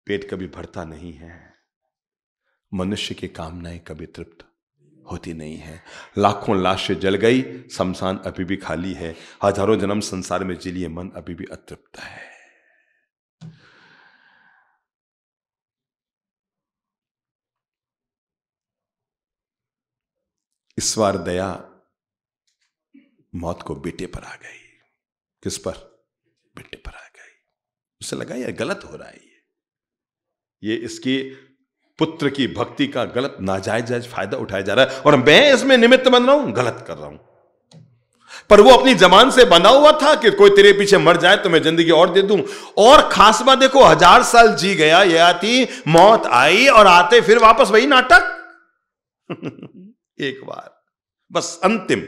पेट कभी भरता नहीं है मनुष्य की कामनाएं कभी तृप्त होती नहीं है लाखों लाशें जल गई शमशान अभी भी खाली है हजारों जन्म संसार में जिलिए मन अभी भी अतृप्त है इस बार दया मौत को बेटे पर आ गई किस पर बेटे पर आ गई उसे लगा यार गलत हो रहा है ये इसकी पुत्र की भक्ति का गलत नाजायज फायदा उठाया जा रहा है और मैं इसमें निमित्त बन रहा हूं गलत कर रहा हूं पर वो अपनी जबान से बना हुआ था कि कोई तेरे पीछे मर जाए तो मैं जिंदगी और दे दूं और खास बात देखो हजार साल जी गया यह आती मौत आई और आते फिर वापस वही नाटक एक बार बस अंतिम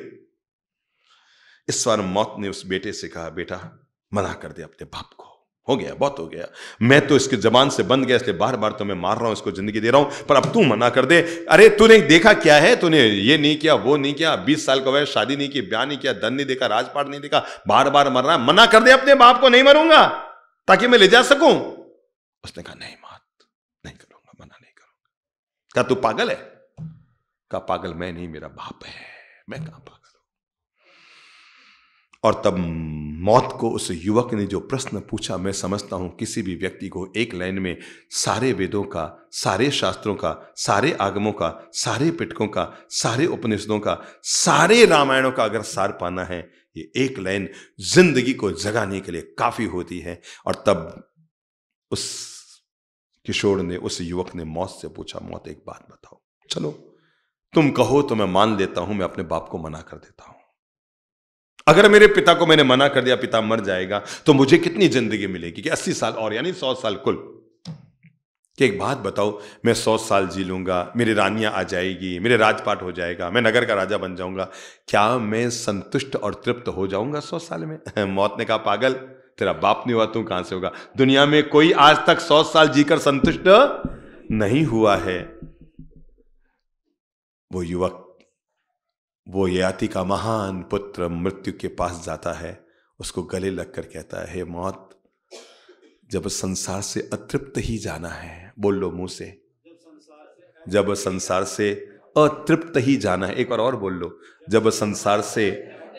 इस बार मौत ने उस बेटे से कहा बेटा मना कर दे अपने बाप को हो गया बहुत हो गया मैं तो इसके जबान से बंद गया इसलिए बार बार तो मैं मार रहा हूं इसको जिंदगी दे रहा हूं पर अब तू मना कर दे अरे तूने देखा क्या है तूने ये नहीं किया वो नहीं किया बीस साल का वह शादी नहीं की ब्याह नहीं किया धन नहीं देखा राजपाट नहीं देखा बार बार मर रहा मना कर दे अपने बाप को नहीं मरूंगा ताकि मैं ले जा सकूं उसने कहा नहीं मात नहीं करूंगा मना नहीं करूंगा कहा तू पागल है कहा पागल मैं नहीं मेरा बाप है मैं कहा पागल और तब मौत को उस युवक ने जो प्रश्न पूछा मैं समझता हूँ किसी भी व्यक्ति को एक लाइन में सारे वेदों का सारे शास्त्रों का सारे आगमों का सारे पिटकों का सारे उपनिषदों का सारे रामायणों का अगर सार पाना है ये एक लाइन जिंदगी को जगाने के लिए काफ़ी होती है और तब उस किशोर ने उस युवक ने मौत से पूछा मौत एक बात बताओ चलो तुम कहो तो मैं मान लेता हूं मैं अपने बाप को मना कर देता हूँ अगर मेरे पिता को मैंने मना कर दिया पिता मर जाएगा तो मुझे कितनी जिंदगी मिलेगी कि अस्सी साल और यानी सौ साल कुल कि एक बात बताओ मैं सौ साल जी लूंगा मेरी रानियां आ जाएगी मेरे राजपाट हो जाएगा मैं नगर का राजा बन जाऊंगा क्या मैं संतुष्ट और तृप्त हो जाऊंगा सौ साल में मौत ने कहा पागल तेरा बाप नहीं हुआ तू कहां से होगा दुनिया में कोई आज तक सौ साल जीकर संतुष्ट नहीं हुआ है वो युवक वो याति का महान पुत्र मृत्यु के पास जाता है उसको गले लग कर कहता है मौत जब संसार से अतृप्त ही जाना है बोल लो मुंह से जब संसार से अतृप्त ही जाना है एक और और बोल लो जब संसार से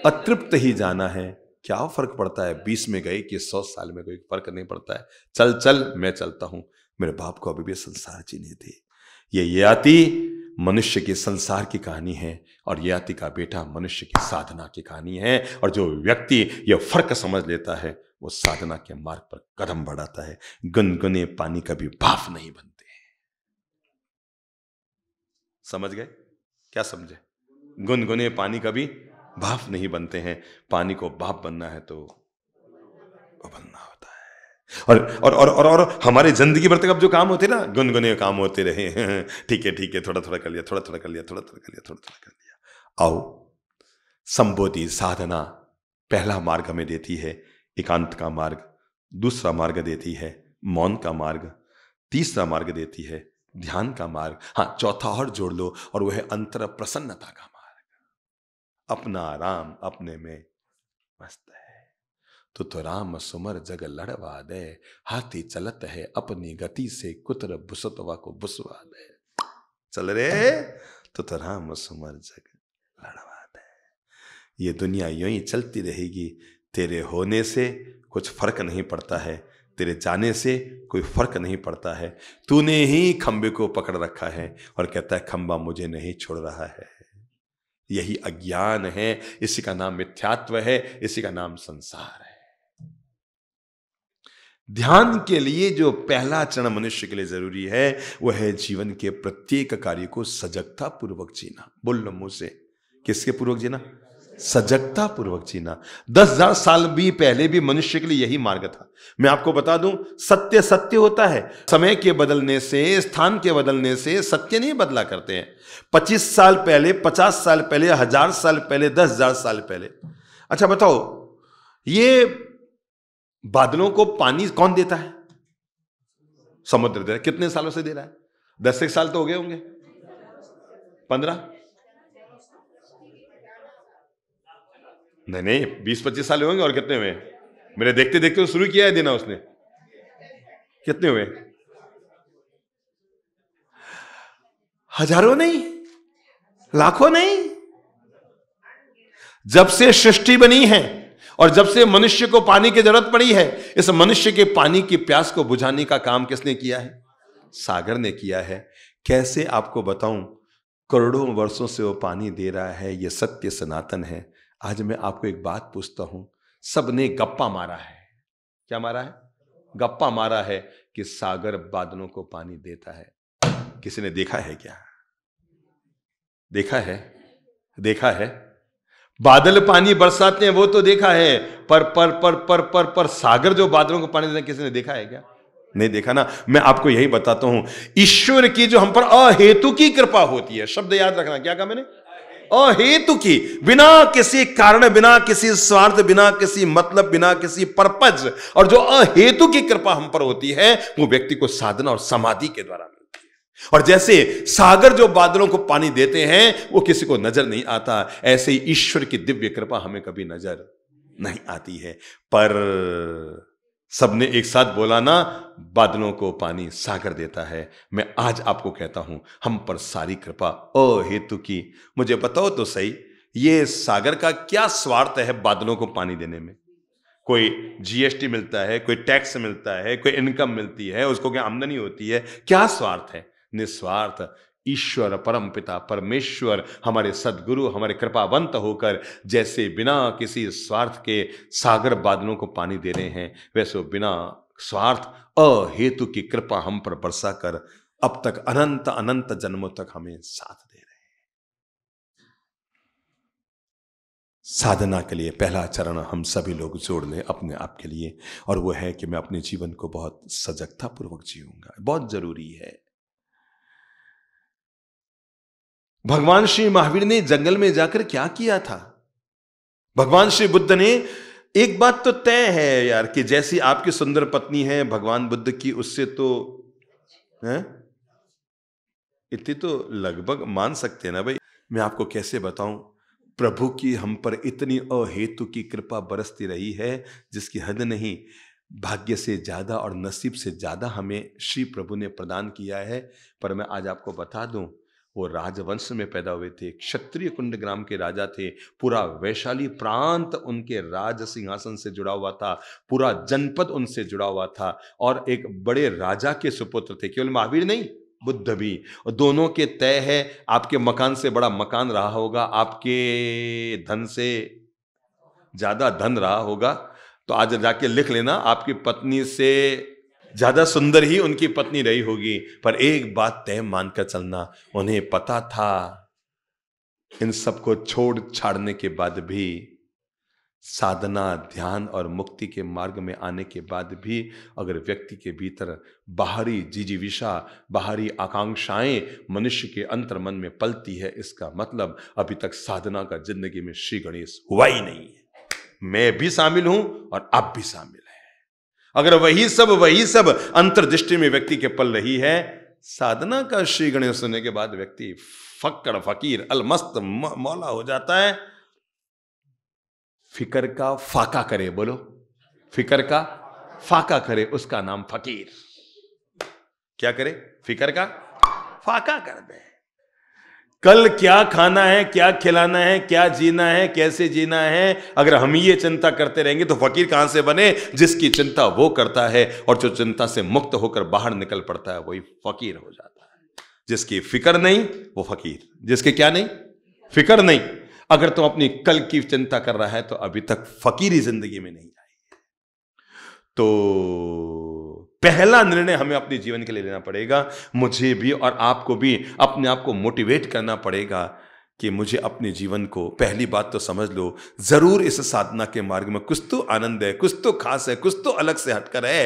अतृप्त ही जाना है क्या फर्क पड़ता है बीस में गए कि सौ साल में कोई फर्क नहीं पड़ता है चल चल मैं चलता हूं मेरे बाप को अभी भी संसार जीने थे ये याति मनुष्य के संसार की कहानी है और याति का बेटा मनुष्य की साधना की कहानी है और जो व्यक्ति यह फर्क समझ लेता है वो साधना के मार्ग पर कदम बढ़ाता है गुनगुने पानी कभी भाफ नहीं बनते समझ गए क्या समझे गुनगुने पानी कभी भाफ नहीं बनते हैं पानी को भाप बनना है तो उबलना और और और और, और हमारे जिंदगी भर तक अब जो काम होते ना गुनगुने काम होते रहे ठीक है ठीक है थोड़ा थोड़ा कर लिया थोड़ा थोड़ा कर लिया थोड़ा थोड़ा कर लिया थोड़ा थोड़ा कर लिया आओ संबोधि साधना पहला मार्ग हमें देती है एकांत का मार्ग दूसरा मार्ग देती है मौन का मार्ग तीसरा मार्ग देती है ध्यान का मार्ग हाँ चौथा और जोड़ लो और वह अंतर प्रसन्नता का मार्ग अपना आराम अपने में मस्त है तो, तो राम सुमर जग लड़वा दे हाथी चलत है अपनी गति से कुतर भुसतवा को भुसवा दे चल रे तो, तो राम सुमर जग लड़वा दे ये दुनिया यू ही चलती रहेगी तेरे होने से कुछ फर्क नहीं पड़ता है तेरे जाने से कोई फर्क नहीं पड़ता है तूने ही खम्बे को पकड़ रखा है और कहता है खम्बा मुझे नहीं छोड़ रहा है यही अज्ञान है इसी का नाम मिथ्यात्व है इसी का नाम संसार है ध्यान के लिए जो पहला चरण मनुष्य के लिए जरूरी है वह है जीवन के प्रत्येक कार्य को सजगता पूर्वक जीना बोल लो मुझसे किसके पूर्वक जीना सजगता पूर्वक जीना दस हजार साल भी पहले भी मनुष्य के लिए यही मार्ग था मैं आपको बता दूं सत्य सत्य होता है समय के बदलने से स्थान के बदलने से सत्य नहीं बदला करते हैं पच्चीस साल पहले पचास साल पहले हजार साल पहले दस हजार साल पहले अच्छा बताओ ये बादलों को पानी कौन देता है समुद्र दे रहा कितने सालों से दे रहा है दस एक साल तो हो गए होंगे पंद्रह नहीं नहीं बीस पच्चीस साल होंगे और कितने हुए मेरे देखते देखते तो शुरू किया है देना उसने कितने हुए हजारों नहीं लाखों नहीं जब से सृष्टि बनी है और जब से मनुष्य को पानी की जरूरत पड़ी है इस मनुष्य के पानी की प्यास को बुझाने का काम किसने किया है सागर ने किया है कैसे आपको बताऊं करोड़ों वर्षों से वो पानी दे रहा है ये सत्य सनातन है आज मैं आपको एक बात पूछता हूं सबने गप्पा मारा है क्या मारा है गप्पा मारा है कि सागर बादलों को पानी देता है किसी ने देखा है क्या देखा है देखा है बादल पानी बरसाते हैं वो तो देखा है पर पर पर पर पर पर सागर जो बादलों को पानी हैं किसी ने देखा है क्या नहीं देखा ना मैं आपको यही बताता हूं ईश्वर की जो हम पर अहेतु की कृपा होती है शब्द याद रखना क्या कहा मैंने अहेतु की बिना किसी कारण बिना किसी स्वार्थ बिना किसी मतलब बिना किसी परपज और जो अहेतु की कृपा हम पर होती है वो व्यक्ति को साधना और समाधि के द्वारा और जैसे सागर जो बादलों को पानी देते हैं वो किसी को नजर नहीं आता ऐसे ही ईश्वर की दिव्य कृपा हमें कभी नजर नहीं आती है पर सबने एक साथ बोला ना बादलों को पानी सागर देता है मैं आज आपको कहता हूं हम पर सारी कृपा ओ हेतु की मुझे बताओ तो सही ये सागर का क्या स्वार्थ है बादलों को पानी देने में कोई जीएसटी मिलता है कोई टैक्स मिलता है कोई इनकम मिलती है उसको क्या आमदनी होती है क्या स्वार्थ है निस्वार्थ ईश्वर परम पिता परमेश्वर हमारे सदगुरु हमारे कृपावंत होकर जैसे बिना किसी स्वार्थ के सागर बादलों को पानी दे रहे हैं वैसे बिना स्वार्थ अहेतु की कृपा हम पर बरसा कर अब तक अनंत अनंत जन्मों तक हमें साथ दे रहे हैं साधना के लिए पहला चरण हम सभी लोग जोड़ लें अपने आप के लिए और वो है कि मैं अपने जीवन को बहुत सजगता पूर्वक जीऊंगा बहुत जरूरी है भगवान श्री महावीर ने जंगल में जाकर क्या किया था भगवान श्री बुद्ध ने एक बात तो तय है यार कि जैसी आपकी सुंदर पत्नी है भगवान बुद्ध की उससे तो इतनी तो लगभग मान सकते हैं ना भाई मैं आपको कैसे बताऊं प्रभु की हम पर इतनी अहेतु की कृपा बरसती रही है जिसकी हद नहीं भाग्य से ज़्यादा और नसीब से ज़्यादा हमें श्री प्रभु ने प्रदान किया है पर मैं आज आपको बता दूं वो राजवंश में पैदा हुए थे क्षत्रिय कुंड ग्राम के राजा थे पूरा वैशाली प्रांत उनके राज सिंहासन से जुड़ा हुआ था पूरा जनपद उनसे जुड़ा हुआ था और एक बड़े राजा के सुपुत्र थे केवल महावीर नहीं बुद्ध भी दोनों के तय है आपके मकान से बड़ा मकान रहा होगा आपके धन से ज़्यादा धन रहा होगा तो आज जाके लिख लेना आपकी पत्नी से ज्यादा सुंदर ही उनकी पत्नी रही होगी पर एक बात तय मानकर चलना उन्हें पता था इन सबको छोड़ छाड़ने के बाद भी साधना ध्यान और मुक्ति के मार्ग में आने के बाद भी अगर व्यक्ति के भीतर बाहरी जिजीविषा बाहरी आकांक्षाएं मनुष्य के अंतर मन में पलती है इसका मतलब अभी तक साधना का जिंदगी में श्री गणेश हुआ ही नहीं है मैं भी शामिल हूं और आप भी शामिल अगर वही सब वही सब अंतर्दृष्टि में व्यक्ति के पल रही है साधना का श्री गणेश सुनने के बाद व्यक्ति फक्कड़ फकीर अलमस्त मौला हो जाता है फिकर का फाका करे बोलो फिकर का फाका करे उसका नाम फकीर क्या करे फिकर का फाका कर दे कल क्या खाना है क्या खिलाना है क्या जीना है कैसे जीना है अगर हम ये चिंता करते रहेंगे तो फकीर कहां से बने जिसकी चिंता वो करता है और जो चिंता से मुक्त होकर बाहर निकल पड़ता है वही फकीर हो जाता है जिसकी फिक्र नहीं वो फकीर जिसके क्या नहीं फिक्र नहीं अगर तुम तो अपनी कल की चिंता कर रहा है तो अभी तक फकीरी जिंदगी में नहीं आई तो पहला निर्णय हमें अपने जीवन के लिए लेना पड़ेगा मुझे भी और आपको भी अपने आप को मोटिवेट करना पड़ेगा कि मुझे अपने जीवन को पहली बात तो समझ लो जरूर इस साधना के मार्ग में कुछ तो आनंद है कुछ तो खास है कुछ तो अलग से हटकर है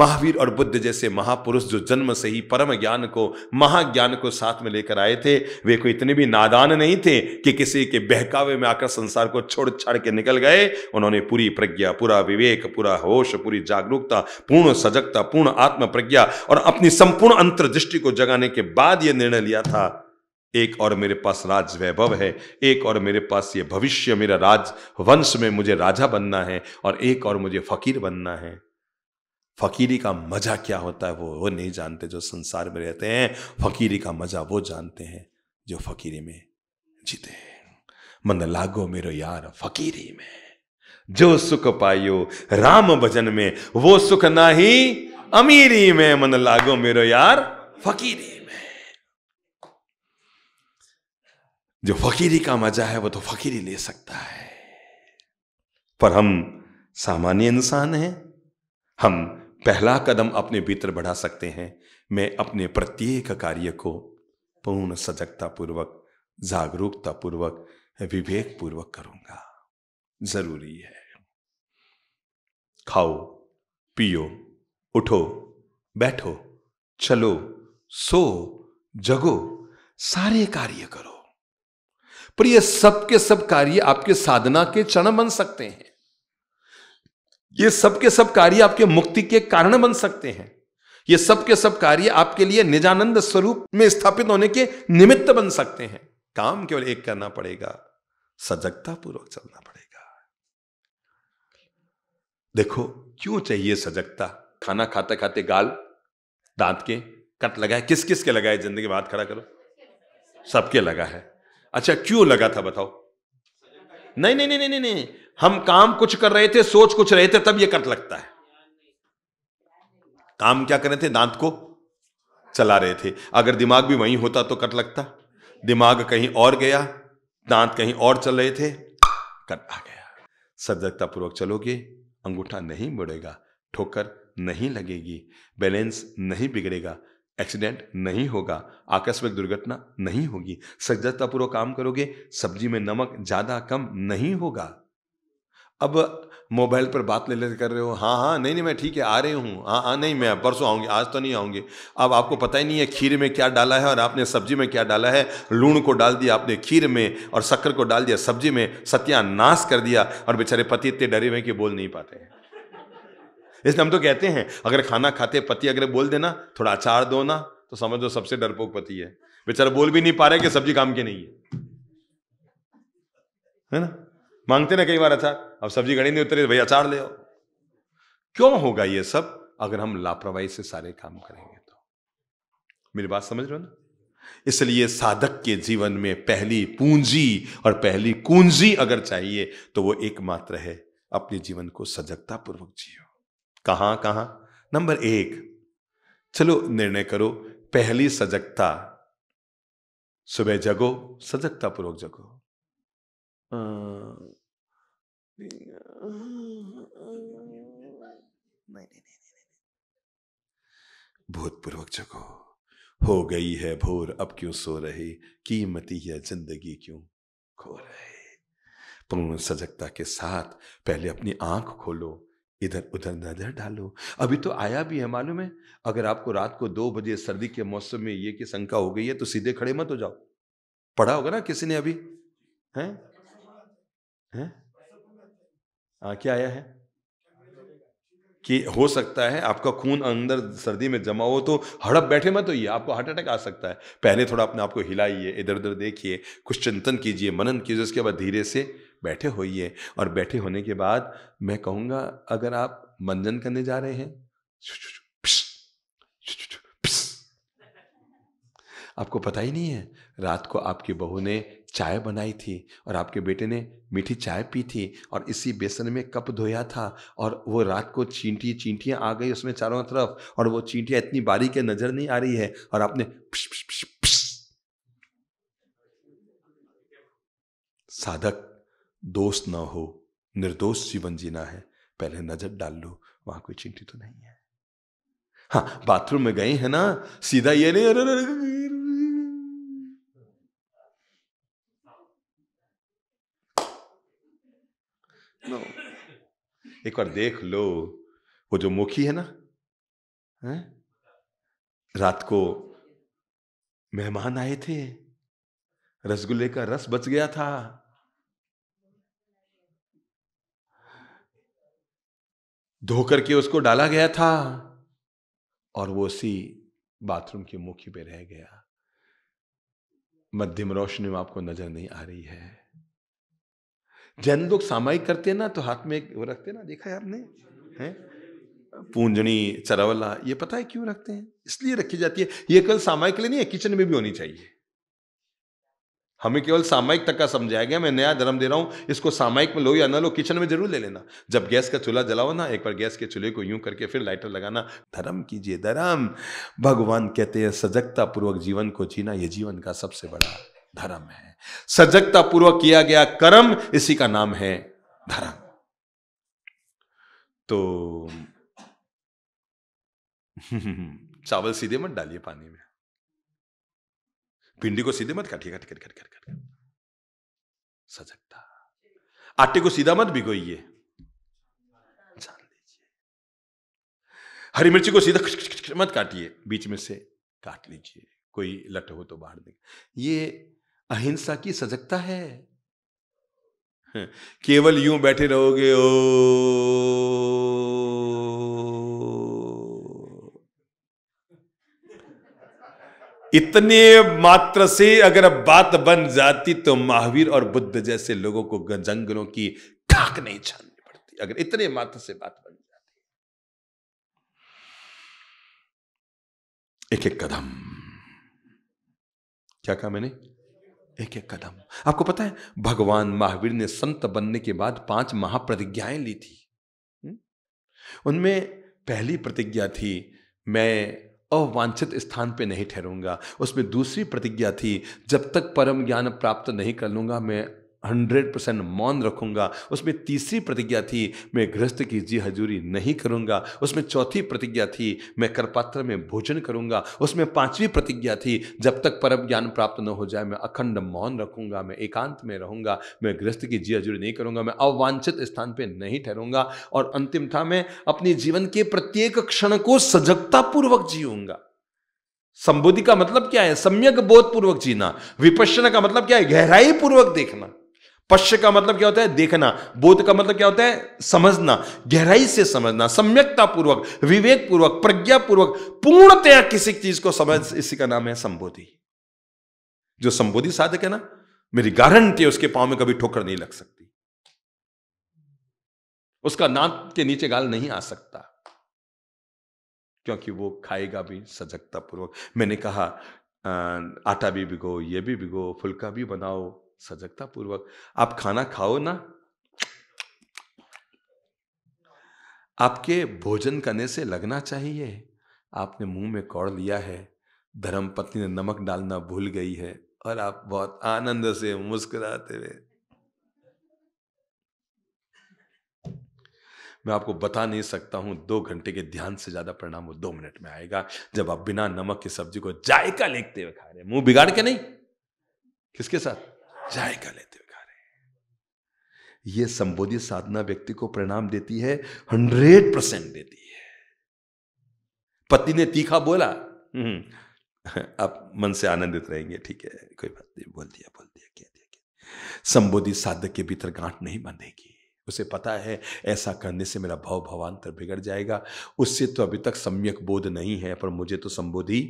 महावीर और बुद्ध जैसे महापुरुष जो जन्म से ही परम ज्ञान को महाज्ञान को साथ में लेकर आए थे वे कोई इतने भी नादान नहीं थे कि किसी के बहकावे में आकर संसार को छोड़ छाड़ के निकल गए उन्होंने पूरी प्रज्ञा पूरा विवेक पूरा होश पूरी जागरूकता पूर्ण सजगता पूर्ण आत्म प्रज्ञा और अपनी संपूर्ण अंतर्दृष्टि को जगाने के बाद यह निर्णय लिया था एक और मेरे पास राज वैभव है एक और मेरे पास ये भविष्य मेरा राज वंश में मुझे राजा बनना है और एक और मुझे फकीर बनना है फकीरी का मजा क्या होता है वो वो नहीं जानते जो संसार में रहते हैं फकीरी का मजा वो जानते हैं जो फकीरी में जीते हैं मन लागो मेरो यार फकीरी में जो सुख पायो राम भजन में वो सुख ना ही अमीरी में मन लागो मेरो यार फकीरी जो फकीरी का मजा है वो तो फकीरी ले सकता है पर हम सामान्य इंसान हैं हम पहला कदम अपने भीतर बढ़ा सकते हैं मैं अपने प्रत्येक कार्य को पूर्ण सजगता पूर्वक जागरूकता पूर्वक विवेक पूर्वक करूंगा जरूरी है खाओ पियो उठो बैठो चलो सो जगो सारे कार्य करो पर ये सब के सब कार्य आपके साधना के चरण बन सकते हैं ये सब के सब कार्य आपके मुक्ति के कारण बन सकते हैं ये सब के सब कार्य आपके लिए निजानंद स्वरूप में स्थापित होने के निमित्त बन सकते हैं काम केवल एक करना पड़ेगा सजगता पूर्वक चलना पड़ेगा देखो क्यों चाहिए सजगता खाना खाते खाते गाल दांत के कट लगा किस किस के लगा जिंदगी बात खड़ा करो सबके लगा है अच्छा क्यों लगा था बताओ नहीं नहीं नहीं नहीं नहीं हम काम कुछ कर रहे थे सोच कुछ रहे थे तब ये कट लगता है काम क्या कर रहे थे दांत को चला रहे थे अगर दिमाग भी वहीं होता तो कट लगता दिमाग कहीं और गया दांत कहीं और चल रहे थे कट आ गया सजगता पूर्वक चलोगे अंगूठा नहीं मुड़ेगा ठोकर नहीं लगेगी बैलेंस नहीं बिगड़ेगा एक्सीडेंट नहीं होगा आकस्मिक दुर्घटना नहीं होगी सजगतापूर्वक काम करोगे सब्जी में नमक ज़्यादा कम नहीं होगा अब मोबाइल पर बात ले ले कर रहे हो हाँ हाँ नहीं नहीं मैं ठीक है आ रही हूँ हाँ हाँ नहीं मैं परसों आऊँगी आज तो नहीं आऊँगी अब आपको पता ही नहीं है खीर में क्या डाला है और आपने सब्जी में क्या डाला है लूण को डाल दिया आपने खीर में और शक्कर को डाल दिया सब्जी में सत्यानाश कर दिया और बेचारे पति इतने डरे हुए कि बोल नहीं पाते हैं इसलिए हम तो कहते हैं अगर खाना खाते पति अगर बोल देना थोड़ा अचार दो ना तो समझ लो सबसे डरपोक पति है बेचारा बोल भी नहीं पा रहे कि सब्जी काम की नहीं है है ना मांगते ना कई बार अचार अब सब्जी गणी नहीं उतरे भाई अचार ले क्यों होगा ये सब अगर हम लापरवाही से सारे काम करेंगे तो मेरी बात समझ रहे हो ना इसलिए साधक के जीवन में पहली पूंजी और पहली कुंजी अगर चाहिए तो वो एकमात्र है अपने जीवन को सजगता पूर्वक जियो कहां कहां नंबर एक चलो निर्णय करो पहली सजगता सुबह जगो सजगता पूर्वक जगो भूतपूर्वक जगो हो गई है भोर अब क्यों सो रहे कीमती है जिंदगी क्यों खो रहे पूर्ण सजगता के साथ पहले अपनी आंख खोलो इधर उधर नजर डालो अभी तो आया भी है मालूम है अगर आपको रात को दो बजे सर्दी के मौसम में ये की शंका हो गई है तो सीधे खड़े मत हो जाओ पढ़ा होगा ना किसी ने अभी हैं हैं आ, हाँ, क्या आया है कि हो सकता है आपका खून अंदर सर्दी में जमा हो तो हड़प बैठे मत होइए आपको हार्ट अटैक आ सकता है पहले थोड़ा अपने आप को हिलाइए इधर उधर देखिए कुछ चिंतन कीजिए मनन कीजिए उसके बाद धीरे से बैठे होइए और बैठे होने के बाद मैं कहूंगा अगर आप मंजन करने जा रहे हैं आपको पता ही नहीं है रात को आपकी बहू ने चाय बनाई थी और आपके बेटे ने मीठी चाय पी थी और इसी बेसन में कप धोया था और वो रात को चींटी चींटियाँ आ गई उसमें चारों तरफ और वो चींटियाँ इतनी बारी के नज़र नहीं आ रही है और आपने पिश पिश पिश पिश। साधक दोस्त ना हो निर्दोष जीवन जीना है पहले नजर डाल लो वहां कोई चिंटी तो नहीं है हाँ बाथरूम में गए हैं ना सीधा ये नहीं अरे नो एक बार देख लो वो जो मुखी है ना है? रात को मेहमान आए थे रसगुल्ले का रस बच गया था धो करके उसको डाला गया था और वो उसी बाथरूम के मुखी पे रह गया मध्यम रोशनी में आपको नजर नहीं आ रही है जैन लोग सामायिक करते हैं ना तो हाथ में वो रखते ना देखा है आपने हैं पूंजनी चरावला ये पता है क्यों रखते हैं इसलिए रखी जाती है ये कल सामायिक लिए नहीं है किचन में भी होनी चाहिए हमें केवल सामायिक तक का समझाया गया मैं नया धर्म दे रहा हूँ इसको सामायिक में लो या ना लो किचन में जरूर ले लेना जब गैस का चूल्हा जलाओ ना एक बार गैस के चूल्हे को यूं करके फिर लाइटर लगाना धर्म कीजिए धर्म भगवान कहते हैं सजगता पूर्वक जीवन को जीना यह जीवन का सबसे बड़ा धर्म है सजगता पूर्वक किया गया कर्म इसी का नाम है धर्म तो चावल सीधे मत डालिए पानी में भिंडी को सीधे मत काटिए कट कट कट कट सजगता आटे को सीधा मत भिगोइए जान लीजिए हरी मिर्ची को सीधा खुछ खुछ खुछ मत काटिए बीच में से काट लीजिए कोई लट हो तो बाहर देगा ये अहिंसा की सजगता है हाँ, केवल यूं बैठे रहोगे ओ इतने मात्र से अगर बात बन जाती तो महावीर और बुद्ध जैसे लोगों को जंगलों की खाक नहीं छाननी पड़ती अगर इतने मात्र से बात बन जाती एक एक कदम क्या कहा मैंने एक एक कदम आपको पता है भगवान महावीर ने संत बनने के बाद पांच महाप्रतिज्ञाएं ली थी हम्म? उनमें पहली प्रतिज्ञा थी मैं अवांछित स्थान पे नहीं ठहरूंगा उसमें दूसरी प्रतिज्ञा थी जब तक परम ज्ञान प्राप्त नहीं कर लूँगा मैं हंड्रेड परसेंट मौन रखूंगा उसमें तीसरी प्रतिज्ञा थी मैं गृहस्थ की जी हजूरी नहीं करूंगा उसमें चौथी प्रतिज्ञा थी मैं करपात्र में भोजन करूंगा उसमें पांचवी प्रतिज्ञा थी जब तक परम ज्ञान प्राप्त न हो जाए मैं अखंड मौन रखूंगा मैं एकांत में रहूंगा मैं गृहस्थ की जी हजूरी नहीं करूंगा मैं अवांछित स्थान पर नहीं ठहरूंगा और अंतिम था मैं अपने जीवन के प्रत्येक क्षण को सजगतापूर्वक जीऊंगा संबोधि का मतलब क्या है सम्यक बोधपूर्वक जीना विपश्यन का मतलब क्या है गहराई पूर्वक देखना पश्य का मतलब क्या होता है देखना बोध का मतलब क्या होता है समझना गहराई से समझना सम्यकता पूर्वक विवेक पूर्वक प्रज्ञा पूर्वक पूर्णतया किसी चीज को समझ इसी का नाम है संबोधि जो संबोधि साधक है ना मेरी गारंटी है उसके पांव में कभी ठोकर नहीं लग सकती उसका नाक के नीचे गाल नहीं आ सकता क्योंकि वो खाएगा भी सजगता पूर्वक मैंने कहा आटा भी भिगो ये भी भिगो फुलका भी बनाओ सजगता पूर्वक आप खाना खाओ ना आपके भोजन करने से लगना चाहिए आपने मुंह में कौड़ लिया है धर्म पत्नी ने नमक डालना भूल गई है और आप बहुत आनंद से मुस्कुराते हुए मैं आपको बता नहीं सकता हूं दो घंटे के ध्यान से ज्यादा परिणाम वो दो मिनट में आएगा जब आप बिना नमक की सब्जी को जायका लेखते हुए खा रहे मुंह बिगाड़ के नहीं किसके साथ जाएगा लेते हुए खा रहे ये संबोधित साधना व्यक्ति को परिणाम देती है हंड्रेड परसेंट देती है पति ने तीखा बोला हम्म, आप मन से आनंदित रहेंगे ठीक है कोई बात नहीं बोल दिया बोल दिया कह दिया क्या संबोधित साधक के भीतर गांठ नहीं बंधेगी उसे पता है ऐसा करने से मेरा भाव भवान्तर बिगड़ जाएगा उससे तो अभी तक सम्यक बोध नहीं है पर मुझे तो संबोधि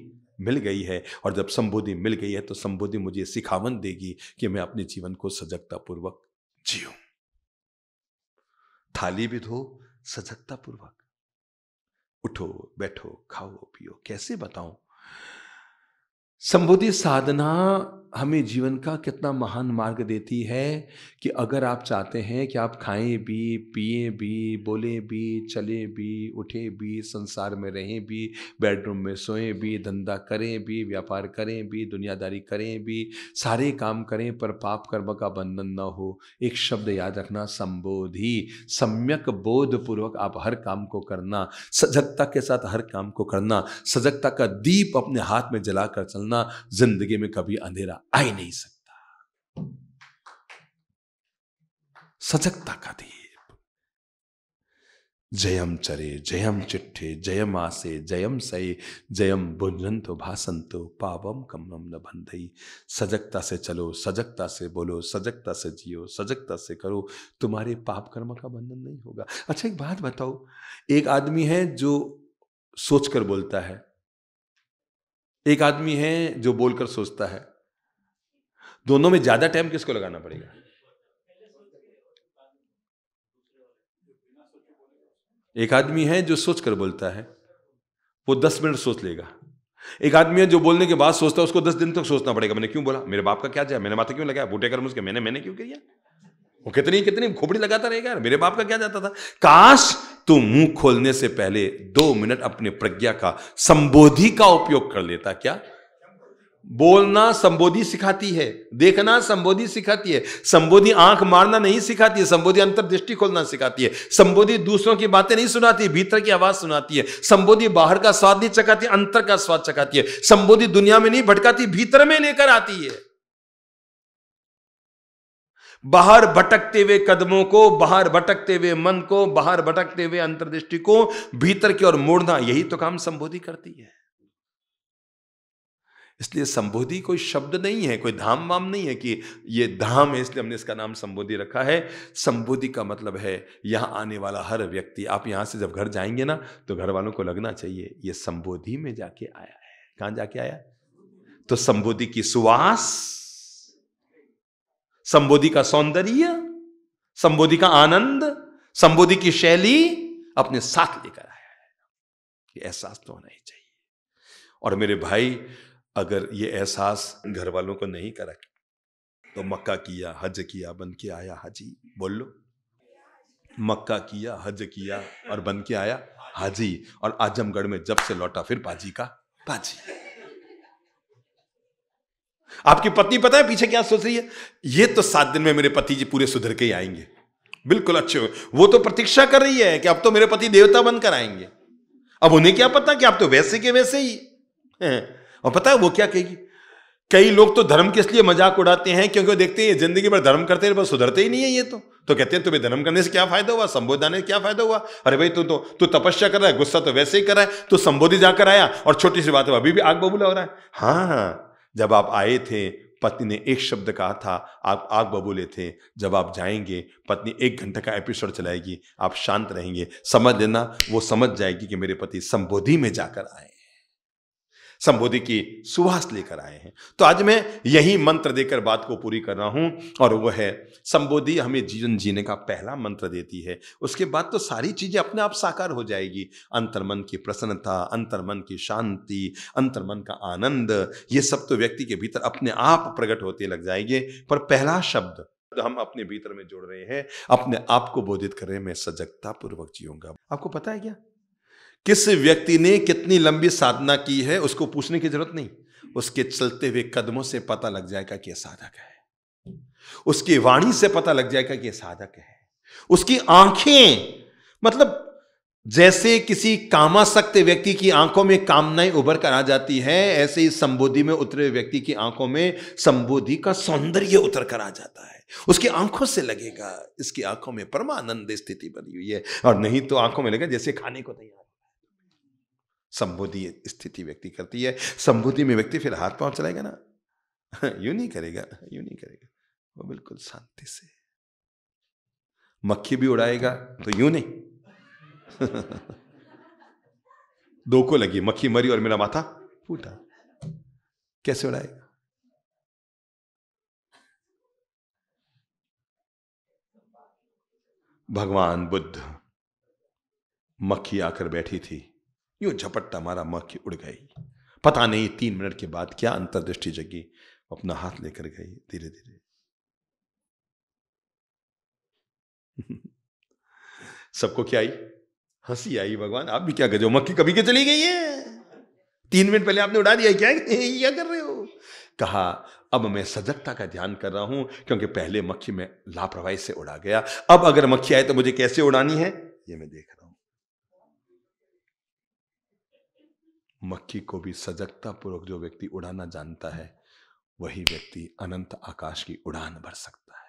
मिल गई है और जब संबोधि मिल गई है तो संबोधि मुझे सिखावन देगी कि मैं अपने जीवन को सजगतापूर्वक जीव थाली भी धो सजगतापूर्वक उठो बैठो खाओ पियो कैसे बताऊं संबोधि साधना हमें जीवन का कितना महान मार्ग देती है कि अगर आप चाहते हैं कि आप खाएं भी पिए भी बोलें भी चलें भी उठें भी संसार में रहें भी बेडरूम में सोएं भी धंधा करें भी व्यापार करें भी दुनियादारी करें भी सारे काम करें पर पाप कर्म का बंधन न हो एक शब्द याद रखना संबोधि सम्यक बोधपूर्वक आप हर काम को करना सजगता के साथ हर काम को करना सजगता का दीप अपने हाथ में जला कर चलना जिंदगी में कभी अंधेरा आ ही नहीं सकता सजगता का दीप जयम चरे जयम चिट्ठे जयम आसे जयम सई जयम भुंजंतो भाषंतो पावम कमम न बंधई सजगता से चलो सजगता से बोलो सजगता से जियो सजगता से करो तुम्हारे पाप कर्म का बंधन नहीं होगा अच्छा एक बात बताओ एक आदमी है जो सोचकर बोलता है एक आदमी है जो बोलकर सोचता है दोनों में ज्यादा टाइम किसको लगाना पड़ेगा एक आदमी है जो सोच कर बोलता है वो दस मिनट सोच लेगा एक आदमी है जो बोलने के बाद सोचता है उसको दस दिन तक सोचना पड़ेगा मैंने क्यों बोला मेरे बाप का क्या जाए मैंने माथा क्यों लगाया बूटे कर मुझके मैंने मैंने क्यों किया वो कितनी कितनी खोपड़ी लगाता रहेगा यार मेरे बाप का क्या जाता था काश तू मुंह खोलने से पहले दो मिनट अपने प्रज्ञा का संबोधि का उपयोग कर लेता क्या बोलना संबोधि सिखाती है देखना संबोधि सिखाती है संबोधि आंख मारना नहीं सिखाती है संबोधि अंतर्दृष्टि खोलना सिखाती है संबोधि दूसरों की बातें नहीं सुनाती भीतर की आवाज सुनाती है संबोधि बाहर का स्वाद नहीं चकाती अंतर का स्वाद चकाती है संबोधि दुनिया में नहीं भटकाती भीतर में लेकर आती है बाहर भटकते हुए कदमों को बाहर भटकते हुए मन को बाहर भटकते हुए अंतर्दृष्टि को भीतर की ओर मोड़ना यही तो काम संबोधि करती है इसलिए संबोधि कोई शब्द नहीं है कोई धाम वाम नहीं है कि ये धाम है इसलिए हमने इसका नाम संबोधि रखा है संबोधि का मतलब है यहाँ आने वाला हर व्यक्ति आप यहाँ से जब घर जाएंगे ना तो घर वालों को लगना चाहिए ये संबोधि में जाके आया है कहाँ जाके आया तो संबोधि की सुवास संबोधि का सौंदर्य संबोधि का आनंद संबोधि की शैली अपने साथ लेकर आया है एहसास तो होना ही चाहिए और मेरे भाई अगर ये एहसास घर वालों को नहीं करा तो मक्का किया हज किया बन के आया हाजी बोल लो मक्का किया हज किया और बन के आया हाजी और आजमगढ़ में जब से लौटा फिर पाजी का पाजी आपकी पत्नी पता है पीछे क्या सोच रही है ये तो सात दिन में मेरे पति जी पूरे सुधर के ही आएंगे बिल्कुल अच्छे हुए वो तो प्रतीक्षा कर रही है कि अब तो मेरे पति देवता बनकर आएंगे अब उन्हें क्या पता कि आप तो वैसे के वैसे ही हैं और पता है वो क्या कहेगी कई लोग तो धर्म के इसलिए मजाक उड़ाते हैं क्योंकि वो देखते हैं जिंदगी भर धर्म करते हैं पर सुधरते ही नहीं है ये तो तो कहते हैं तुम्हें धर्म करने से क्या फायदा हुआ संबोधाने से क्या फायदा हुआ अरे भाई तू तो तू तपस्या कर रहा है गुस्सा तो वैसे ही कर रहा है तू संबोधि जाकर आया और छोटी सी बात है अभी भी आग बबूला हो रहा है हाँ जब आप आए थे पत्नी ने एक शब्द कहा था आप आग बबूले थे जब आप जाएंगे पत्नी एक घंटे का एपिसोड चलाएगी आप शांत रहेंगे समझ लेना वो समझ जाएगी कि मेरे पति संबोधि में जाकर आए संबोधि की सुहास लेकर आए हैं तो आज मैं यही मंत्र देकर बात को पूरी कर रहा हूं और वह है संबोधि हमें जीवन जीने का पहला मंत्र देती है उसके बाद तो सारी चीजें अपने आप साकार हो जाएगी अंतर्मन की प्रसन्नता अंतर्मन की शांति अंतर्मन का आनंद ये सब तो व्यक्ति के भीतर अपने आप प्रकट होते लग जाएंगे पर पहला शब्द हम अपने भीतर में जोड़ रहे हैं अपने आप को बोधित कर रहे हैं मैं सजगता पूर्वक जीऊंगा आपको पता है क्या किस व्यक्ति ने कितनी लंबी साधना की है उसको पूछने की जरूरत नहीं उसके चलते हुए कदमों से पता लग जाएगा कि यह साधक है उसकी वाणी से पता लग जाएगा कि यह साधक है उसकी आंखें मतलब जैसे किसी कामाशक्त व्यक्ति की आंखों में कामनाएं उभर कर आ जाती है ऐसे ही संबोधि में उतरे व्यक्ति की आंखों में संबोधि का सौंदर्य उतर कर आ जाता है उसकी आंखों से लगेगा इसकी आंखों में परमानंद स्थिति बनी हुई है और नहीं तो आंखों में लगेगा जैसे खाने को तैयार संबोधीय स्थिति व्यक्ति करती है संबोधि में व्यक्ति फिर हाथ पांव चलाएगा ना यू नहीं करेगा यू नहीं करेगा वो बिल्कुल शांति से मक्खी भी उड़ाएगा तो यू नहीं दो को लगी मक्खी मरी और मेरा माथा फूटा कैसे उड़ाएगा भगवान बुद्ध मक्खी आकर बैठी थी यूं झपट्टा मारा मख की उड़ गई पता नहीं तीन मिनट के बाद क्या अंतर्दृष्टि जगी अपना हाथ लेकर गई धीरे धीरे सबको क्या आई हंसी आई भगवान आप भी क्या कर रहे हो मक्खी कभी के चली गई है तीन मिनट पहले आपने उड़ा दिया क्या क्या कर रहे हो कहा अब मैं सजगता का ध्यान कर रहा हूं क्योंकि पहले मक्खी में लापरवाही से उड़ा गया अब अगर मक्खी आए तो मुझे कैसे उड़ानी है ये मैं देख रहा हूं मक्खी को भी सजगता पूर्वक जो व्यक्ति उड़ाना जानता है वही व्यक्ति अनंत आकाश की उड़ान भर सकता है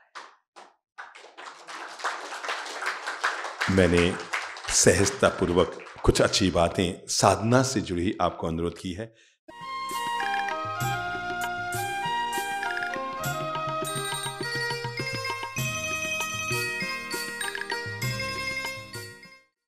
मैंने सहजता पूर्वक कुछ अच्छी बातें साधना से जुड़ी आपको अनुरोध की है